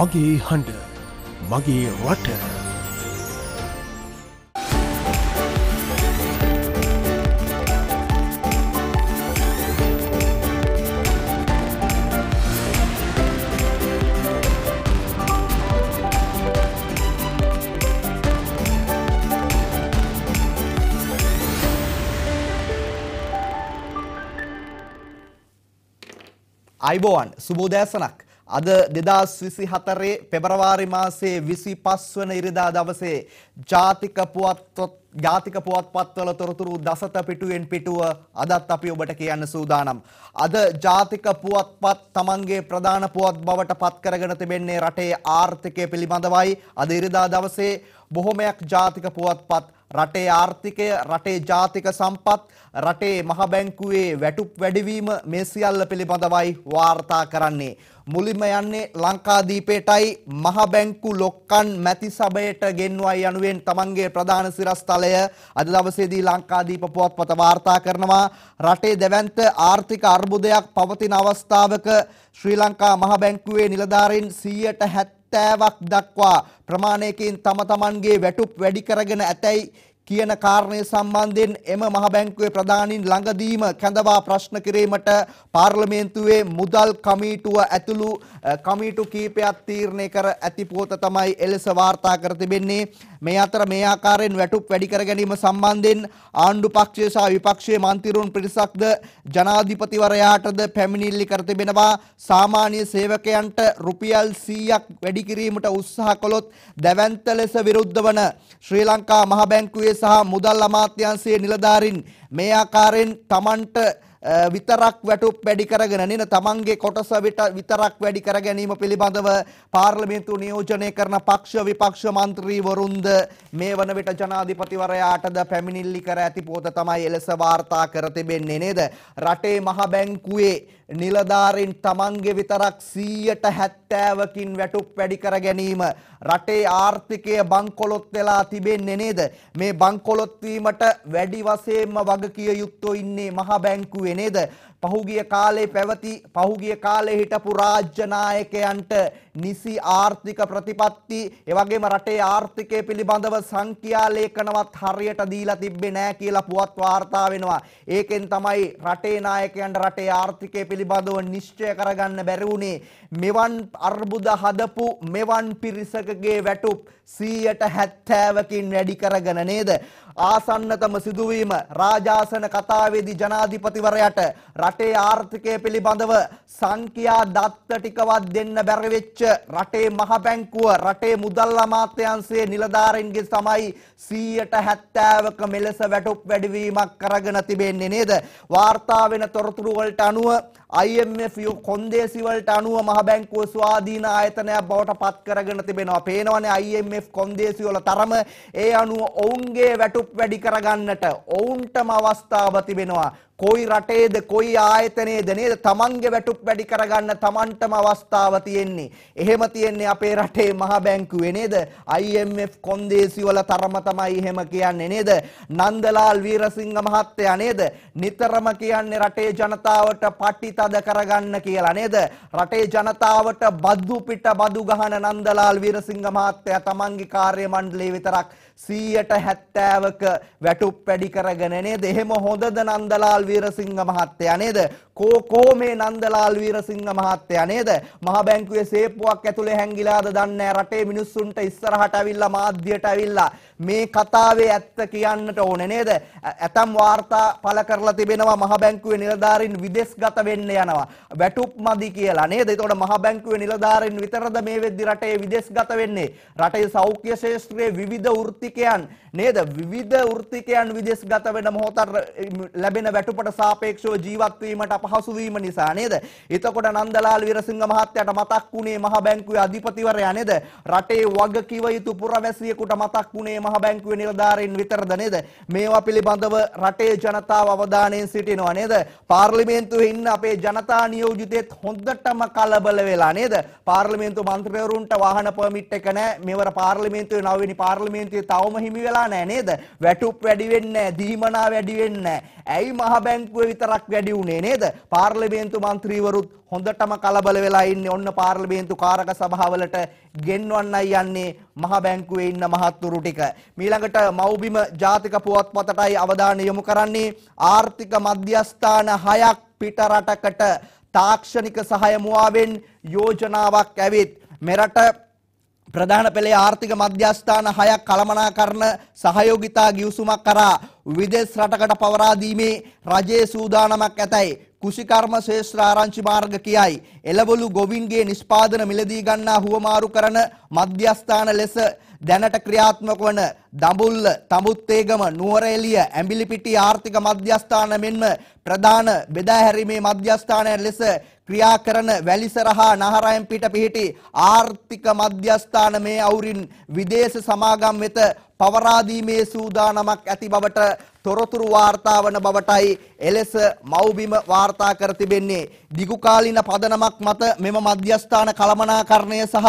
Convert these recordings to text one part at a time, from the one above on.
මගේ හඬ මගේ රට. අයිබෝවන් සුබෝදෑසනක් අද 2024 පෙබරවාරි මාසයේ 25 වන ඉරිදා දවසේ ජාතික පුවත්පත් ජාතික පුවත්පත්වල තොරතුරු දසත පිටුවෙන් පිටුව අදත් අපි ඔබට කියන්න සූදානම්. අද ජාතික පුවත්පත් තමන්ගේ ප්‍රධාන පුවත් බවට පත් කරගෙන තිබෙන්නේ රටේ ආර්ථිකය පිළිබඳවයි. අද ඉරිදා දවසේ බොහොමයක් ජාතික පුවත්පත් රටේ ආර්ථිකය රටේ ජාතික සම්පත් රටේ මහබැංකුවේ වැටුප් වැඩිවීම මේ සියල්ල පිළිබඳවයි වාර්තා කරන්නේ මුලින්ම යන්නේ ලංකාදීපේටයි මහබැංකු ලොක්කන් මැති සභයට ගෙන්වයි යනුවෙන් තමන්ගේ ප්‍රධාන සිරස්තලය අද දවසේදී ලංකාදීප පුවත්පත වාර්තා කරනවා රටේ දැවැන්ත ආර්ථික අර්බුදයක් පවතින අවස්ථාවක ශ්‍රී ලංකා මහබැංකුවේ නිලධාරීන් 170 70ක් දක්වා ප්‍රමාණයකින් තම තමන්ගේ වැටුප් වැඩි කරගෙන ඇතැයි කියන කාරණය සම්බන්ධයෙන් එම මහ බැංකුවේ ප්‍රධානීන් ළඟදීම කැඳවා ප්‍රශ්න කිරීමට පාර්ලිමේන්තුවේ මුදල් කමිටුව ඇතුළු කමිටු කීපයක් තීරණය කර ඇති පුවත තමයි එලෙස වාර්තා කර තිබෙන්නේ මේ අතර මේ ආකාරයෙන් වැටුප් වැඩි කර ගැනීම සම්බන්ධයෙන් ආණ්ඩු පක්ෂය සහ විපක්ෂයේ මන්ත්‍රීවරුන් පිරිසක්ද ජනාධිපතිවරයාටද පැමිණිලි කර තිබෙනවා සාමාන්‍ය සේවකයන්ට රුපියල් 100ක් වැඩි කිරීමට උත්සාහ කළොත් දැවැන්ත ලෙස විරුද්ධ වන ශ්‍රී ලංකා මහ බැංකුවේ සහ මුදල් අමාත්‍යංශයේ නිලධාරීන් මේ ආකාරයෙන් Tamanට විතරක් වැටුප් වැඩි කරගෙන නේන තමන්ගේ කොටස විතරක් වැඩි කර ගැනීම පිළිබඳව පාර්ලිමේන්තු නියෝජනය කරන පක්ෂ විපක්ෂ මන්ත්‍රීවරුන්ද මේ වන විට ජනාධිපතිවරයාටද පැමිණිලි කර ඇති පොත තමයි එලෙස වාර්තා කර තිබෙන්නේ නේද රටේ මහ බැංකුවේ නිලධාරීන් තමන්ගේ විතරක් 170කින් වැටුප් වැඩි කර ගැනීම රටේ ආර්ථිකය බංකොලොත් වෙලා තිබෙන්නේ නේද මේ බංකොලොත් වීමට වැඩි වශයෙන්ම වගකිය යුක්තෝ ඉන්නේ මහ බැංකුවේ නේද පහුගිය කාලේ පැවති පහුගිය කාලේ හිටපු රාජ්‍ය නායකයන්ට නිසි ආර්ථික ප්‍රතිපත්ති එවැගේම රටේ ආර්ථිකය පිළිබඳව සංඛ්‍යා ලේඛනවත් හරියට දීලා තිබ්බේ නැහැ කියලා පුවත් වාර්තා වෙනවා. ඒකෙන් තමයි රටේ නායකයන්ට රටේ ආර්ථිකය පිළිබඳව නිශ්චය කරගන්න බැරි වුණේ. මෙවන් අර්බුද හදපු මෙවන් පිරිසකගේ වැටුප් 170කින් වැඩි කරගෙන නේද? ආසන්නතම සිදුවීම රාජාසන කතාවේදී ජනාධිපතිවරයාට රටේ ආර්ථිකය පිළිබඳව සංඛ්‍යා දත්ත ටිකවත් දෙන්න බැරි වෙච්ච රටේ මහ බැංකුව රටේ මුදල් අමාත්‍යාංශයේ නිලධාරීන්ගේ තමයි 170ක මෙලෙස වැටුප් වැඩිවීමක් කරගෙන තිබෙන්නේ නේද වාර්තා වෙන තොරතුරු වලට අනුව IMF කොන්දේසි වලට අනුව මහ බැංකුව ස්වාධීන ආයතනයක් බවට පත් කරගෙන තිබෙනවා. පේනවනේ IMF කොන්දේසි වල තරම ඒ අනුව ඔවුන්ගේ වැටුප් වැඩි කරගන්නට ඔවුන්ටම අවස්ථාව තිබෙනවා. කොයි රටේද කොයි ආයතනයේද නේද තමන්ගේ වැටුප් වැඩි කරගන්න තමන්ටම අවස්ථාව තියෙන්නේ. එහෙම තියෙන්නේ අපේ රටේ මහ බැංකුවේ නේද? IMF කොන්දේසි වල තරම තමයි එහෙම කියන්නේ නේද? නන්දලාල් වීරසිංහ මහත්තයා නේද? නිතරම කියන්නේ රටේ ජනතාවට පටිතද කරගන්න කියලා නේද? රටේ ජනතාවට බද්දු පිට බදු ගහන නන්දලාල් වීරසිංහ මහත්තයා තමන්ගේ කාර්ය මණ්ඩලයේ විතරක් සීයට හැත්තෑවක වැටුප් වැඩි කරගෙන නේද එහෙම හොඳද නන්දලාල් වීරසිංහ මහත්තයා නේද කෝ කෝ මේ නන්දලාල් වීරසිංහ මහත්තයා නේද මහ බැංකුවේ සේපුවක් ඇතුලේ හැංගිලාද දන්නේ රටේ මිනිස්සුන්ට ඉස්සරහට ඇවිල්ලා මාධ්‍යයට ඇවිල්ලා මේ කතාවේ ඇත්ත කියන්නට ඕනේ නේද? ඇතම් වාර්තා පළ කරලා තිබෙනවා මහ බැංකුවේ නිලධාරීන් විදේශගත වෙන්න යනවා. වැටුප් මදි කියලා නේද? ඒතකොට මහ බැංකුවේ නිලධාරීන් විතරද මේ වෙද්දි රටේ විදේශගත වෙන්නේ? රටේ සෞඛ්‍ය ශාස්ත්‍රයේ විවිධ වෘත්තිකයන් නේද? විවිධ වෘත්තිකයන් විදේශගත වෙන මොහොත ලැබෙන වැටුපට සාපේක්ෂව ජීවත් වීමට අපහසු වීම නිසා නේද? එතකොට නන්දලාල් වීරසිංහ මහත්තයාට මතක් වුණේ මහ බැංකුවේ අධිපතිවරයා නේද? රටේ වගකිව යුතු පුරවැසියෙකුට මතක් වුණේ මහ බැංකුවේ නිලධාරීන් විතරද නේද? මේවා පිළිබඳව රටේ ජනතාව අවධානයෙන් සිටිනවා නේද? පාර්ලිමේන්තුවේ ඉන්න අපේ ජනතා නියෝජිතෙත් හොඳටම කලබල වෙලා නේද? පාර්ලිමේන්තු මන්ත්‍රීවරුන්ට වාහන පර්මිට් එක නැහැ. මෙවර පාර්ලිමේන්තුවේ නවවෙනි පාර්ලිමේන්තුවේ තවම හිමි වෙලා නැහැ නේද? වැටුප් වැඩි වෙන්නේ නැහැ, දීමනා වැඩි වෙන්නේ නැහැ. ඇයි මහ බැංකුවේ විතරක් වැඩි උනේ නේද? පාර්ලිමේන්තු මන්ත්‍රීවරුත් හොඳටම කලබල වෙලා ඉන්නේ ඔන්න පාර්ලිමේන්තු කාරක සභාවලට ගෙන්වන්නයි යන්නේ මහ බැංකුවේ ඉන්න මහත්තුරු ටික. මීළඟට මව්බිම ජාතික පුවත්පතටයි අවධානය යොමු කරන්නේ ආර්ථික මධ්‍යස්ථාන හයක් පිටරටකට තාක්ෂණික සහය මුවාවෙන් යෝජනාවක් ඇවිත් මෙරට ප්‍රධාන පෙළේ ආර්ථික මධ්‍යස්ථාන හයක් කළමනාකරන සහයෝගිතා ගිවිසුමක් කරා විදේශ රටකට පවරා දීමේ රජයේ සූදානමක් ඇතයි කුෂිකර්ම ශේෂ්ත්‍ර ආරංචි මාර්ග කියයි එළවලු ගොවින්ගේ නිෂ්පාදන මිලදී ගන්නා හුවමාරු කරන මධ්‍යස්ථාන ලෙස දැනට ක්‍රියාත්මක වන දඹුල්ල, තඹුත්තේගම, නුවරඑළිය, ඇඹිලිපිටිය ආර්ථික මධ්‍යස්ථාන මෙන්ම ප්‍රධාන බෙදා හැරීමේ මධ්‍යස්ථානය ලෙස ක්‍රියා කරන වැලිසර හා නහරයන් පිට පිහිටි ආර්ථික මධ්‍යස්ථාන මේ අවුරින් විදේශ සමාගම් වෙත පවරා දීමේ සූදානමක් ඇති බවට තොරතුරු වාර්තා වන බවටයි එලෙස මව්බිම වාර්තා කර තිබෙන්නේ. දිගුකාලීන පදනමක් මත මෙම මධ්‍යස්ථාන කළමනාකරණය සහ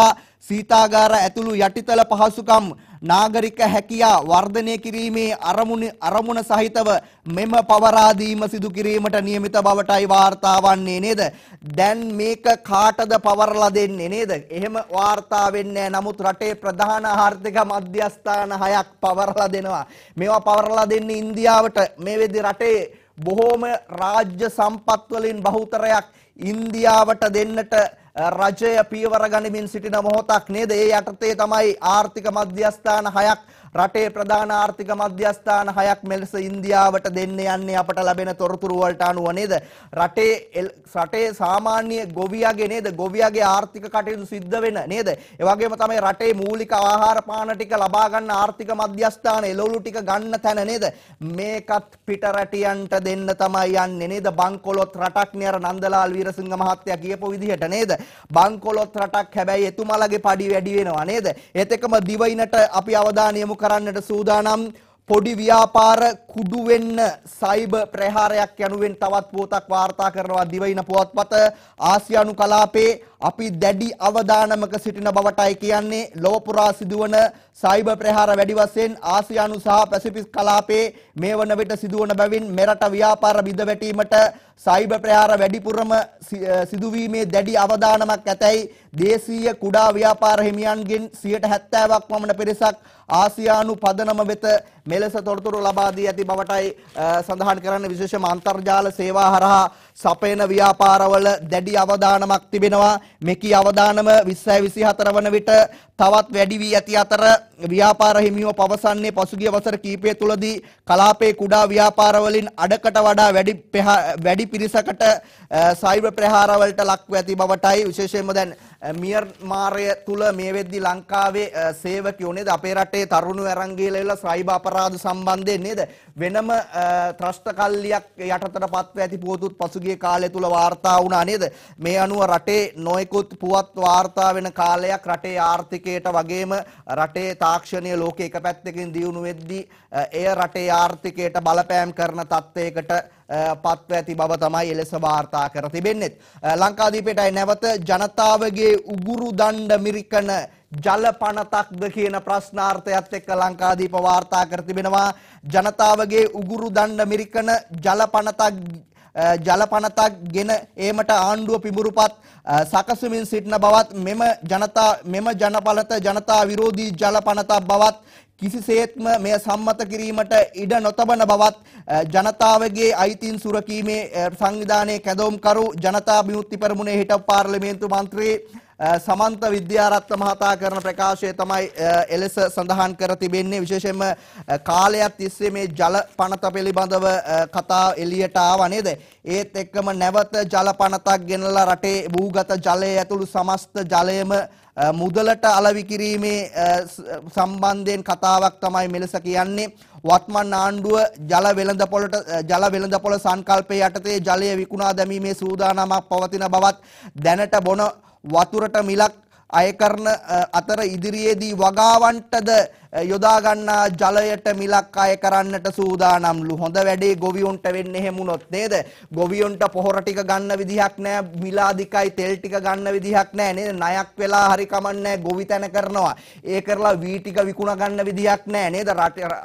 සීතාගාර ඇතුළු යටිතල පහසුකම් නාගරික හැකියා වර්ධනය කිරීමේ අරමුණ අරමුණ සහිතව මෙම පවරාදීම සිදු කිරීමට නියමිත බවටයි වාර්තා වන්නේ නේද? දැන් මේක කාටද පවරලා දෙන්නේ නේද? එහෙම වාර්තා වෙන්නේ නමුත් රටේ ප්‍රධාන ආර්ථික මධ්‍යස්ථාන හයක් පවරලා දෙනවා. මේවා පවරලා දෙන්නේ ඉන්දියාවට මේ වෙද්දී රටේ බොහෝම රාජ්‍ය සම්පත් වලින් බහුතරයක් ඉන්දියාවට දෙන්නට රජය පීවර ගනිමින් සිටින මොහොතක් නේද? ඒ යටතේ තමයි ආර්ථික මධ්‍යස්ථාන හයක් රටේ ප්‍රධාන ආර්ථික මධ්‍යස්ථාන හයක් මෙලෙස ඉන්දියාවට දෙන්න යන්නේ අපට ලැබෙන තොරතුරු වලට අනුව නේද රටේ රටේ සාමාන්‍ය ගොවියාගේ නේද ගොවියාගේ ආර්ථික කටයුතු සිද්ධ වෙන නේද ඒ වගේම තමයි රටේ මූලික ආහාර පාන ටික ලබා ගන්න ආර්ථික මධ්‍යස්ථාන එළවලු ටික ගන්න තැන නේද මේකත් පිට රටියන්ට දෙන්න තමයි යන්නේ නේද බංකොලොත් රටක් නේ අර නන්දලාල් වීරසිංහ මහත්තයා කියපු විදිහට නේද බංකොලොත් රටක් හැබැයි එතුමාලගේ padi වැඩි වෙනවා නේද ඒත් එක්කම දිවයිනට අපි අවධානය යොමු කරන්නට සූදානම් පොඩි ව්‍යාපාර කුඩු වෙන්න සයිබර් ප්‍රහාරයක් යනුවෙන් තවත් පුවතක් වාර්තා කරනවා දිවයින පුවත්පත ආසියානු කලාපේ අපි දැඩි අවධානමක සිටින බවටයි කියන්නේ ලොව පුරා සිදුවන සයිබර් ප්‍රහාර වැඩි වශයෙන් ආසියානු සහ පැසිෆික් කලාපේ මේ වන විට සිදුවන බැවින් මෙරට ව්‍යාපාර බිඳ වැටීමට සයිබර් ප්‍රහාර වැඩිපුරම සිදුවීමේ දැඩි අවධානමක් ඇතැයි දේශීය කුඩා ව්‍යාපාර හිමියන්ගෙන් 70%ක් පමණ පිරිසක් ආසියානු පදනම වෙත මෙලෙස තොරතුරු ලබා දී ඇති බවටයි සඳහන් කරන්නේ විශේෂම අන්තර්ජාල සේවා හරහා සපයන ව්‍යාපාරවල දැඩි අවධානමක් තිබෙනවා මෙකී අවධානම 2024 වන විට තවත් වැඩි වී ඇති අතර ව්‍යාපාර හිමියෝ පවසන්නේ පසුගිය වසර කීපය තුලදී කලාපයේ කුඩා ව්‍යාපාර වලින් අඩකට වඩා වැඩි වැඩි පිරිසකට සයිබර් ප්‍රහාරවලට ලක්ව ඇති බවටයි විශේෂයෙන්ම දැන් මියර්මාරය තුල මේ වෙද්දි ලංකාවේ සේවකයෝ නේද අපේ රටේ තරුණු අරන් ගිහලා සයිබර් අපරාධ සම්බන්ධයෙන් නේද වෙනම ත්‍රස්තකල්ලියක් යටතටපත්ව ඇති පුවතුත් පසුගිය කාලය තුල වාර්තා වුණා නේද මේ අනුව රටේ නොයෙකුත් පුවත් වාර්තා වෙන කාලයක් රටේ ආර්ථිකයට වගේම රටේ තාක්ෂණීය ලෝකේ එක පැත්තකින් දියුණු වෙද්දී එය රටේ ආර්ථිකයට බලපෑම් කරන තත්ත්වයකට පත්ව ඇති බව තමයි එලෙස වාර්තා කර තිබෙන්නේ. ලංකාදීපයටයි නැවත ජනතාවගේ උගුරු දණ්ඩ මිරිකන ජල පනතක්ද කියන ප්‍රශ්නාර්ථයත් එක්ක ලංකාදීප වාර්තා කර තිබෙනවා ජනතාවගේ උගුරු දණ්ඩ මිරිකන ජල පනතක් ජල පනතක් ගෙන ඒමට ආණ්ඩුව පිඹුරුපත් සකසුමින් සිටින බවත් මෙම ජනතා මෙම ජනපලත ජනතා විරෝධී ජල පනතක් බවත් කිසිසේත්ම මෙය සම්මත කිරීමට ඉඩ නොතබන බවත් ජනතාවගේ අයිතින් සුරකීමේ සංවිධානයේ කැදොම්කරු ජනතා විමුක්ති පෙරමුණේ හිටපු පාර්ලිමේන්තු මන්ත්‍රී සමන්ත විද්‍යාරත්න මහතා කරන ප්‍රකාශය තමයි එලෙස සඳහන් කර තිබෙන්නේ විශේෂයෙන්ම කාලයක් තිස්සේ මේ ජල පනත පිළිබඳව කතා එළියට ආවා නේද? ඒත් එක්කම නැවත ජල පනතක් ගෙනලා රටේ භූගත ජලය ඇතුළු සමස්ත ජලයම මුදලට අලවි කිරීමේ සම්බන්ධයෙන් කතාවක් තමයි මෙලෙස කියන්නේ වත්මන් ආණ්ඩුව ජල වෙළඳපොළට ජල වෙළඳපොළ සංකල්පය යටතේ ජලය විකුණා දැමීමේ සූදානමක් පවතින බවත් දැනට බොන වතුරට මිලක් අය කරන අතර ඉදිරියේදී වගාවන්ටද යොදා ගන්නා ජලයට මිලක් අය කරන්නට සූදානම්ලු. හොඳ වැඩේ ගොවියොන්ට වෙන්නේ හැමුණොත් නේද? ගොවියොන්ට පොහොර ටික ගන්න විදිහක් නැහැ, මිලාදිකයි තෙල් ටික ගන්න විදිහක් නැහැ නේද? ණයක් වෙලා හරි කමන්නේ ගොවිතැන කරනවා. ඒ කරලා වී ටික විකුණ ගන්න විදිහක් නැහැ නේද?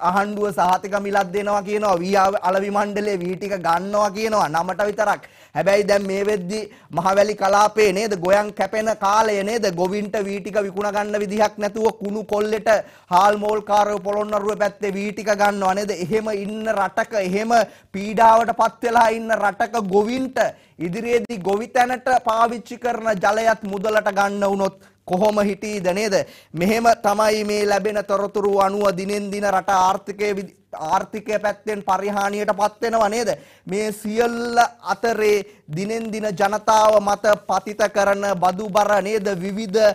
අහඬුව සහතික මිලක් දෙනවා කියනවා. වී අලවි මණ්ඩලයේ වී ටික ගන්නවා කියනවා. නමට විතරක්. හැබැයි දැන් මේ වෙද්දි මහවැලි කලාපේ නේද ගොයන් කැපෙන කාලය නේද ගොවින්ට වී ටික විකුණ ගන්න විදිහක් නැතුව කුණු කොල්ලෙට හාල් මෝල්කාරව පොළොන්නරුව පැත්තේ වී ටික ගන්නවා නේද එහෙම ඉන්න රටක එහෙම පීඩාවටපත් වෙලා ඉන්න රටක ගොවින්ට ඉදිරියේදී ගොවිතැනට පාවිච්චි කරන ජලයත් මුදලට ගන්න වුණොත් කොහොම හිටීද නේද මෙහෙම තමයි මේ ලැබෙන තොරතුරු අනුව දිනෙන් දින රට ආර්ථිකයේ ආර්ථිකය පැත්තෙන් පරිහානියට පත් වෙනවා නේද මේ සියල්ල අතරේ දිනෙන් දින ජනතාව මත පතිත කරන බදුබර නේද විවිධ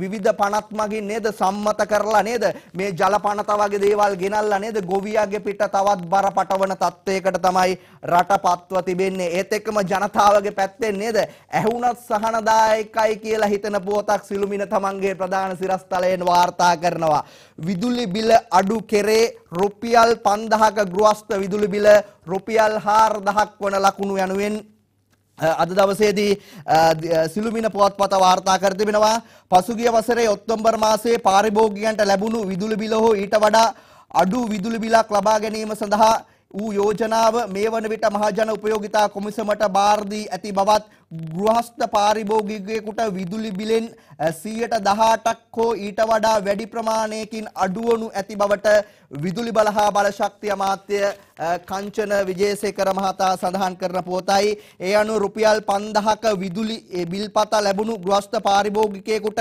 විවිධ පනත් මගින් නේද සම්මත කරලා නේද මේ ජල පනත වගේ දේවල් ගෙනල්ලා නේද ගොවියාගේ පිට තවත් බර පටවන තත්ත්වයකට තමයි රට පත්ව තිබෙන්නේ ඒත් එක්කම ජනතාවගේ පැත්තෙන් නේද ඇහුණත් සහනදායකයි කියලා හිතන පුවතක් සිළුමිණ තමන්ගේ ප්‍රධාන සිරස්තලයෙන් වාර්තා කරනවා විදුලි බිල අඩු කෙරේ රුපියල් 5000ක ගෘහස්ත විදුලි බිල රුපියල් 4000ක් වන ලකුණු යනුවෙන් අද දවසේදී සිළුමින පුවත්පත වාර්තා කර තිබෙනවා පසුගිය වසරේ ඔක්තෝබර් මාසයේ පාරිභෝගිකයන්ට ලැබුණු විදුලි බිල හෝ ඊට වඩා අඩු විදුලි බිලක් ලබා ගැනීම සඳහා ඌ යෝජනාව මේ වන විට මහජන උපයෝගිතා කොමිසමට බාර දී ඇති බවත් ගෘහස්ථ පාරිභෝගිකයෙකුට විදුලි බිලෙන් 118ක් හෝ ඊට වඩා වැඩි ප්‍රමාණයකින් අඩුවනු ඇති බවට විදුලි බල හා බල ශක්තිය අමාත්‍ය කංචන විජේසේකර මහතා සඳහන් කරන පුවතයි ඒ අනුව රුපියල් 5000ක විදුලි බිල්පත ලැබුණු ගෘහස්ථ පාරිභෝගිකයෙකුට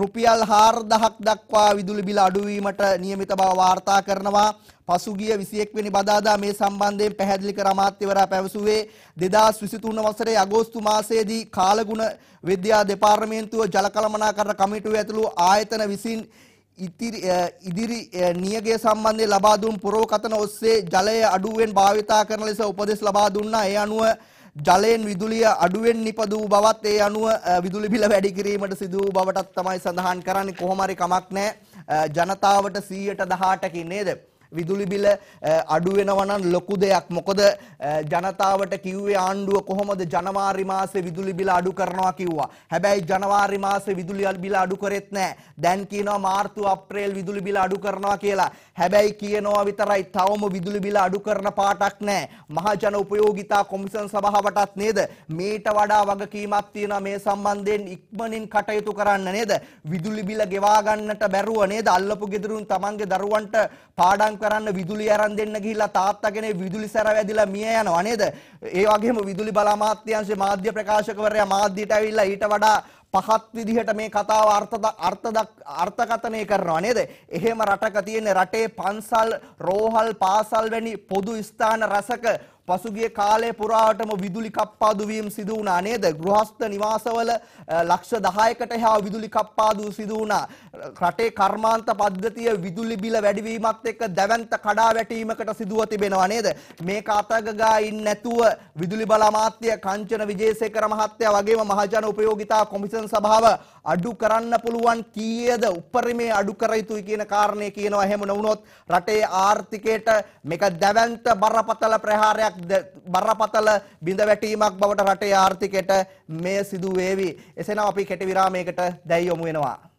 රුපියල් 4000ක් දක්වා විදුලි බිල අඩුවීමට නියමිත බව වාර්තා කරනවා පසුගිය 21 වෙනි බදාදා මේ සම්බන්ධයෙන් පැහැදිලි කර අමාත්‍යවරයා පැවසුවේ 2023 වසරේ අගෝස්තු මාස මාසයේදී කාලගුණ විද්‍යා දෙපාර්තමේන්තුව ජල කළමනාකරණ කමිටුව ඇතුළු ආයතන විසින් ඉදිරි නියගේ සම්බන්ධය ලබා දුන් පුරෝකතන ඔස්සේ ජලය අඩුවෙන් භාවිතා කරන ලෙස උපදෙස් ලබා දුන්නා. ඒ අනුව ජලයෙන් විදුලිය අඩුවෙන් නිපදූ බවත් ඒ අනුව විදුලි බිල වැඩි කිරීමට සිදු වූ බවටත් තමයි සඳහන් කරන්නේ. කොහොම හරි කමක් නැහැ. ජනතාවට 100ට 18කින් නේද? විදුලි බිල අඩු වෙනවා නම් ලොකු දෙයක්. මොකද ජනතාවට කිව්වේ ආණ්ඩුව කොහොමද ජනවාරි මාසේ විදුලි බිල අඩු කරනවා කිව්වා. හැබැයි ජනවාරි මාසේ විදුලි බිල අඩු කරෙත් නැහැ. දැන් කියනවා මාර්තු අප්‍රේල් විදුලි බිල අඩු කරනවා කියලා. හැබැයි කියනවා විතරයි තවම විදුලි බිල අඩු කරන පාටක් නැහැ. මහජන උපයෝගිතා කොමිෂන් සභාවටත් නේද මේට වඩා වගකීමක් තියෙනවා මේ සම්බන්ධයෙන් ඉක්මනින් කටයුතු කරන්න නේද? විදුලි බිල ගෙවා ගන්නට බැරුව නේද? අල්ලපු ගෙදරුන් තමන්ගේ දරුවන්ට පාඩම් කරන්න විදුලිය අරන් දෙන්න ගිහිල්ලා තාත්තා කෙනේ විදුලි සැර වැදිලා මිය යනවා නේද? ඒ වගේම විදුලි බල අමාත්‍යාංශයේ මාධ්‍ය ප්‍රකාශකවරයා මාධ්‍යයට ඇවිල්ලා ඊට වඩා පහත් විදිහට මේ කතාව අර්ථ අර්ථකථනය කරනවා නේද? එහෙම රටක තියෙන රටේ පන්සල්, රෝහල්, පාසල් වැනි පොදු ස්ථාන රසක පසුගිය කාලය පුරාටම විදුලි කප්පාදු වීම සිදු වුණා නේද? ගෘහස්ත නිවාසවල ලක්ෂ 10කට එහා විදුලි කප්පාදු සිදු වුණා. රටේ කර්මාන්ත පද්ධතිය විදුලි බිල වැඩිවීමත් එක්ක දැවැන්ත කඩාවැටීමකට සිදුව තිබෙනවා නේද? මේක අතගගා ඉන්නේ නැතුව විදුලි බල අමාත්‍ය කංචන විජේසේකර මහත්තයා වගේම මහජන උපයෝගිතා කොමිෂන් සභාව අඩු කරන්න පුළුවන් කීයද උපරිමේ අඩු කර යුතුයි කියන කාරණේ කියනවා. එහෙම නොවුනොත් රටේ ආර්ථිකයට මේක දැවැන්ත බරපතල ප්‍රහාරයක් තත්ත්වයක් බරපතල බිඳ වැටීමක් බවට රටේ ආර්ථිකයට මෙය සිදු වේවි. එසේනම් අපි කෙටි විරාමයකට දැයි යොමු වෙනවා.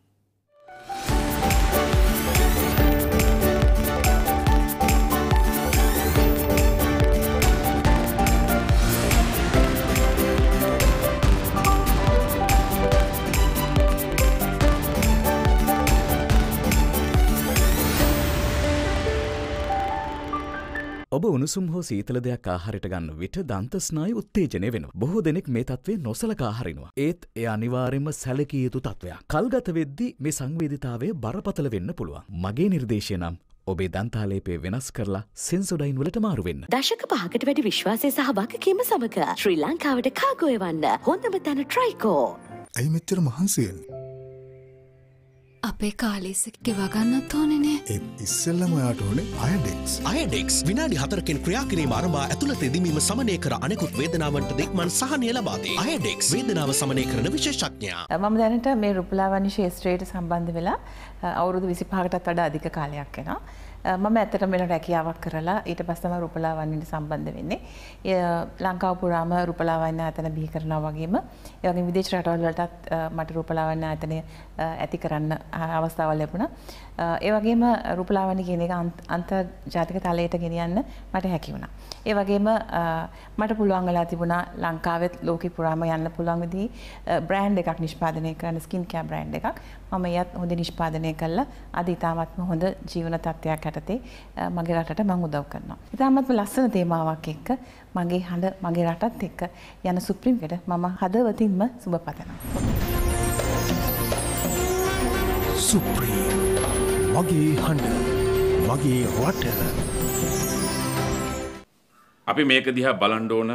ඔබ උණුසුම් හෝ සීතල දෙයක් ආහාරයට ගන්න විට දන්තස්නායි උත්තේජනය වෙනවා. බොහෝ දෙනෙක් මේ තත්ත්වය නොසලකා හරිනවා. ඒත් එය අනිවාර්යයෙන්ම සැලකිය යුතු තත්ත්වයක්. කල්ගත වෙද්දී මේ සංවේදීතාවය බරපතල වෙන්න පුළුවන්. මගේ නිර්දේශය නම් ඔබේ දන්තාලේපය වෙනස් කරලා සෙන්සොඩයින් වලට මාරුවෙන්. දශක පහකට වැඩි විශ්වාසය සහභාග කීම සමඟ ශ්‍රී ලංකාවට කාගොයවන්න හොඳම තැන ට්‍රයිකෝ. ඇයි මෙච්චර මහන්සියෙන්. අපේ කාලෙසක ගෙවාගන්නත් ඕනනේ ඒ ඉස්සල්ලම ඔයාට ඕනේ අයඩෙක්ස් අයඩෙක්ස් විනාඩි හතරකින් ක්‍රියාකිරීම අරබා ඇතුළත දිමීම සමනය කර අනෙකුත් වේදනාවන්ට දෙක්මන් සහනය ලබාදේ අයඩෙක්ස් වේදනාව සමනය කරන විශේෂඥයා මම දැනට මේ රුපලාවනි ශේෂත්‍රයට සම්බන්ධ වෙලා අවුරුදු විසිපාකටත් වඩා අධික කාලයක් වෙනවා මම ඇතට මෙන රැකියාවක් කරලා ඊට පස්සම රුපලාවන්නට සම්බන්ධ වෙන්නේ ලංකාව පුරාම රුපලාවන්න ඇතන බිහි කරන වගේම යගේ විදේශ රටවල්ලටත් මට රුපලාවන්න ඇතනය ඇති කරන්න අවස්ථාව ලැබුණ ඒවගේම රුපලාවනි කියන එක අන්ත ජාතික තලයට ගෙනියන්න මට හැකිවුණා ඒ වගේම මට පුළුවන් වෙලා තිබුණා ලංකාවෙත් ලෝකෙ පුරාම යන්න පුළුවන් විදිහේ බ්‍රෑන්ඩ් එකක් නිෂ්පාදනය කරන්න ස්කින් කෑ බ්‍රෑන්ඩ් එකක් මම එයත් හොඳ නිෂ්පාදනය කළා අද ඉතාමත්ම හොඳ ජීවන තත්ත්වයක් යටතේ මගේ රටට මම උදව් කරනවා. ඉතාමත්ම ලස්සන තේමාවක් එක්ක මගේ හඬ මගේ රටත් එක්ක යන සුප්‍රීම්කට මම හදවතින්ම සුබපතනවා. සුප්‍රීම් මගේ හඬ මගේ රට අපි මේක දිහා බලන්න ඕන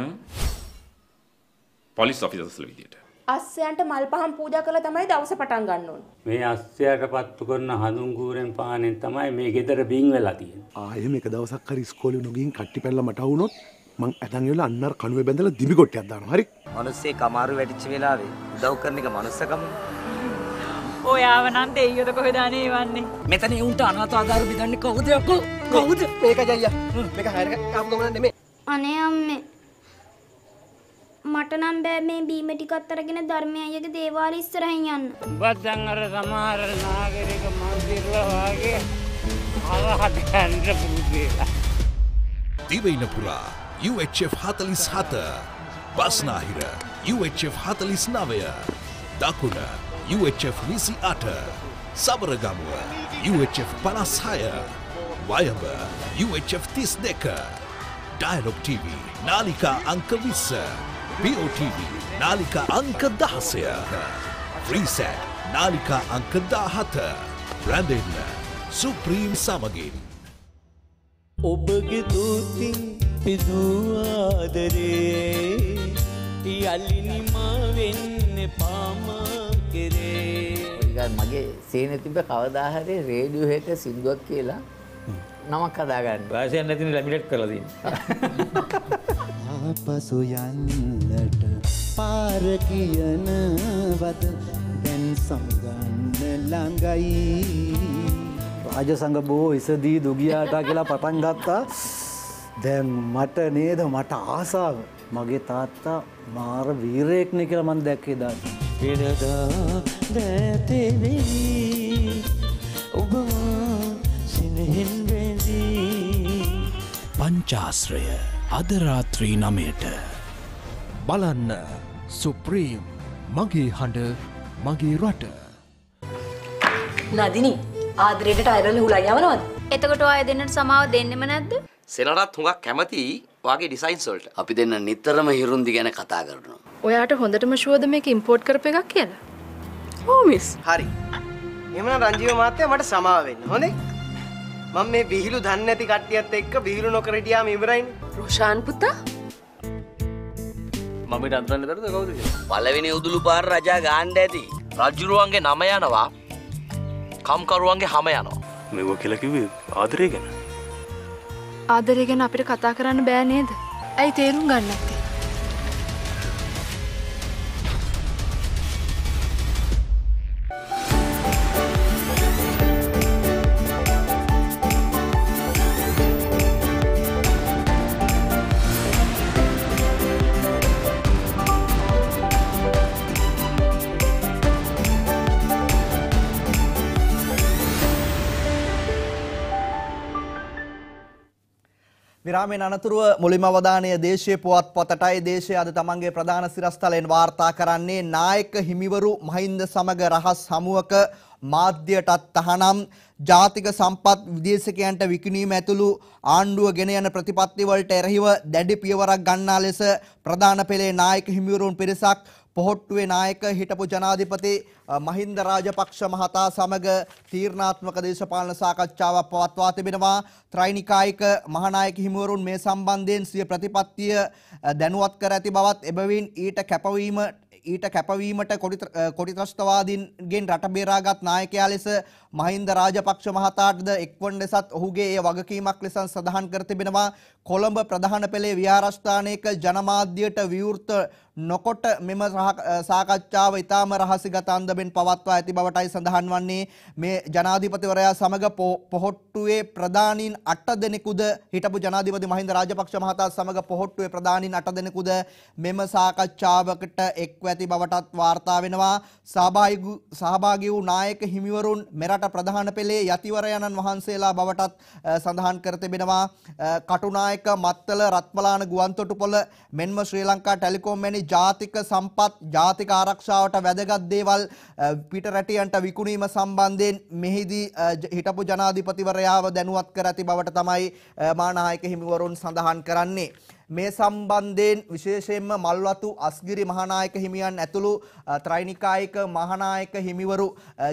පොලිස් ඔෆිසර්ස්ල විදියට. අස්සයන්ට මල් පහන් පූජා කරලා තමයි දවස පටන් ගන්න ඕන. මේ අස්සයට පත්තු කරන හඳුන් කූරෙන් පානෙන් තමයි මේ ගෙදර බින් වෙලා තියෙන්නේ. ආයේ මේක දවසක් හරි ඉස්කෝලේ නොගින් කට්ටි පැල්ල මට වුණොත් මං ඇදන් වෙලා අන්නර කණුවේ බැඳලා දිවි කොටයක් දානවා. හරි. මිනිස්සේ කමාරු වැටිච්ච වෙලාවේ උදව් කරන එක මනුස්සකම. ඔයාව නම් දෙයියොද කොහෙද අනේ වන්නේ? මෙතන උන්ට අනාථ ආධාර බෙදන්නේ කවුද යකෝ? කවුද? මේක ජයියා. මේක හැරක කාම ගමන නෙමෙයි. අනේ අම්මේ මට නම් බෑ මේ බීම ටිකත් අරගෙන ධර්මය අයගේ දේවාල ඉස්සරහින් යන්න. ඔබත් දැන් අර සමහර නාගරික මන්දිරල වාගේ අරහත් යන්න පුරුදේලා. දිවයින පුරා UHF 47 බස්නාහිර UHF 49 දකුණ UHF 28 Sabaragamuwa UHF 56 වයඹ UHF 32 Dialog TV නාලිකා අංක විස්ස BOTV නාලිකා අංක දහසය ්‍රීසැට් නාලිකා අංක දාහත රැඳෙන්න සුප්‍රීම් සමගින් ඔබගේ දූතින් පිදුවාදරේ යල්ලිනිමාවෙන්න පාම කෙරේ මගේ සේනතිබ කවදාහරේ රේඩියෝ හෙට සිින්දුවක් කියලා නමක් කදාගන්න වාසය නැතින ලැමිලට් කරලදී ආපසු යන්නට පාර කියනවද දැන් සමගන්න ළඟයි රාජ සඟ බොහෝ ඉසදී දුගියාටා කියලා පටන් ගත්තා දැන් මට නේද මට ආසාාව මගේ තාත්තා මාර වීරයෙක්න කියල මන් දැක්කේ දාන්න. පෙරදා දැතෙවෙයි ඔබවා සිනහෙන් පංචාශ්‍රය අදරාත්‍රී නමයට බලන්න සුප්‍රීම් මගේ හඬ මගේ රට නදිනි ආදරයට අයරල හුලා යවනවත් එතකොට අය දෙන්නට සමාව දෙන්නෙම නැද්ද සෙනරත් හුඟක් කැමති වගේ ඩිසයින්සල්ට අපි දෙන්න නිතරම හිරුන්දි ගැන කතා කරනවා ඔයාට හොඳටම ශුවද මේක ඉම්පෝට් කරප එකක් කියලා හෝමිස් oh, හරි එම රංජීව මාත්‍යය මට සමාවෙන්න හොඳේ මම මේ විහිළු දන්නේ නැති කට්ටියත් එක්ක විහිළු නොකර හිටියාම ඉවරයිනේ. රොෂාන් පුතා මම රන්දන්න දරද කවුද කියලා. පළවෙනි උදුළු පාර රජා ගාන්න ඇති. රජුරුවන්ගේ නම යනවා. කම්කරුවන්ගේ හැම යනවා. මෙව කියලා කිව්වේ ආදරය ගැන. ආදරය ගැන අපිට කතා කරන්න බෑ නේද? ඇයි තේරුම් ගන්න නැත්තේ? විරාමෙන් අනතුරුව මුලින්ම අවධානය දේශීය පුවත්පතටයි දේශය අද තමන්ගේ ප්‍රධාන සිරස්තලයෙන් වාර්තා කරන්නේ නායක හිමිවරු මහින්ද සමග රහස් හමුවක මාධ්‍යයටත් තහනම් ජාතික සම්පත් විදේශකයන්ට විකිණීම ඇතුළු ආණ්ඩුව ගෙන යන ප්‍රතිපත්තිවලට එරහිව දැඩි පියවරක් ගන්නා ලෙස ප්‍රධාන පෙළේ නායක හිමිවරුන් පිරිසක් පොහොට්ටුවේ නායක හිටපු ජනාධිපති මහින්ද රාජපක්ෂ මහතා සමග තීරණාත්මක දේශපාලන සාකච්ඡාවක් පවත්වා තිබෙනවා. ත්‍රයිනිකායික මහනායක හිමිවරුන් මේ සම්බන්ධයෙන් සිය ප්‍රතිපත්තිය දැනුවත් කර ඇති බවත් එබැවින් ඊට කැපවීම ඊට කැපවීමට කොටිත්‍රස්තවාදීන්ගෙන් රට බේරාගත් නායකයා ලෙස මහින්ද රාජපක්ෂ මහතාටද එක්වන්නසත් ඔහුගේ ඒ වගකීමක් ලෙස සඳහන් කර තිබෙනවා කොළඹ ප්‍රධාන පෙළේ විහාරස්ථානයක ජනමාධ්‍යයට විවෘත නොකොට මෙම සාකච්ඡාව ඉතාම රහසිගත අන්දමෙන් පවත්වා ඇති බවටයි සඳහන් වන්නේ මේ ජනාධිපතිවරයා සමග පොහොට්ටුවේ ප්‍රධානීන් 8 දෙනෙකුද හිටපු ජනාධිපති මහින්ද රාජපක්ෂ මහතා සමග පොහොට්ටුවේ ප්‍රධානීන් 8 දෙනෙකුද මෙම සාකච්ඡාවකට එක්ව ඇති බවටත් වාර්තා වෙනවා සහභාගී වූ නායක හිමිවරුන් මෙරට එරට ප්‍රධාන පෙළේ යතිවරයණන් වහන්සේලා බවටත් සඳහන් කර තිබෙනවා කටුනායක මත්තල රත්මලාන ගුවන්තොටුපොළ මෙන්ම ශ්‍රී ලංකා ටෙලිකොම් වැනි ජාතික සම්පත් ජාතික ආරක්ෂාවට වැදගත් දේවල් පිටරැටියන්ට විකුණීම සම්බන්ධයෙන් මෙහිදී හිටපු ජනාධිපතිවරයාව දැනුවත් කර ඇති බවට තමයි මානායක හිමිවරුන් සඳහන් කරන්නේ මේ සම්බන්ධයෙන් විශේෂයෙන්ම මල්වතු අස්ගිරි මහානායක හිමියන් ඇතුළු ත්‍රයිනිකායික මහානායක හිමිවරු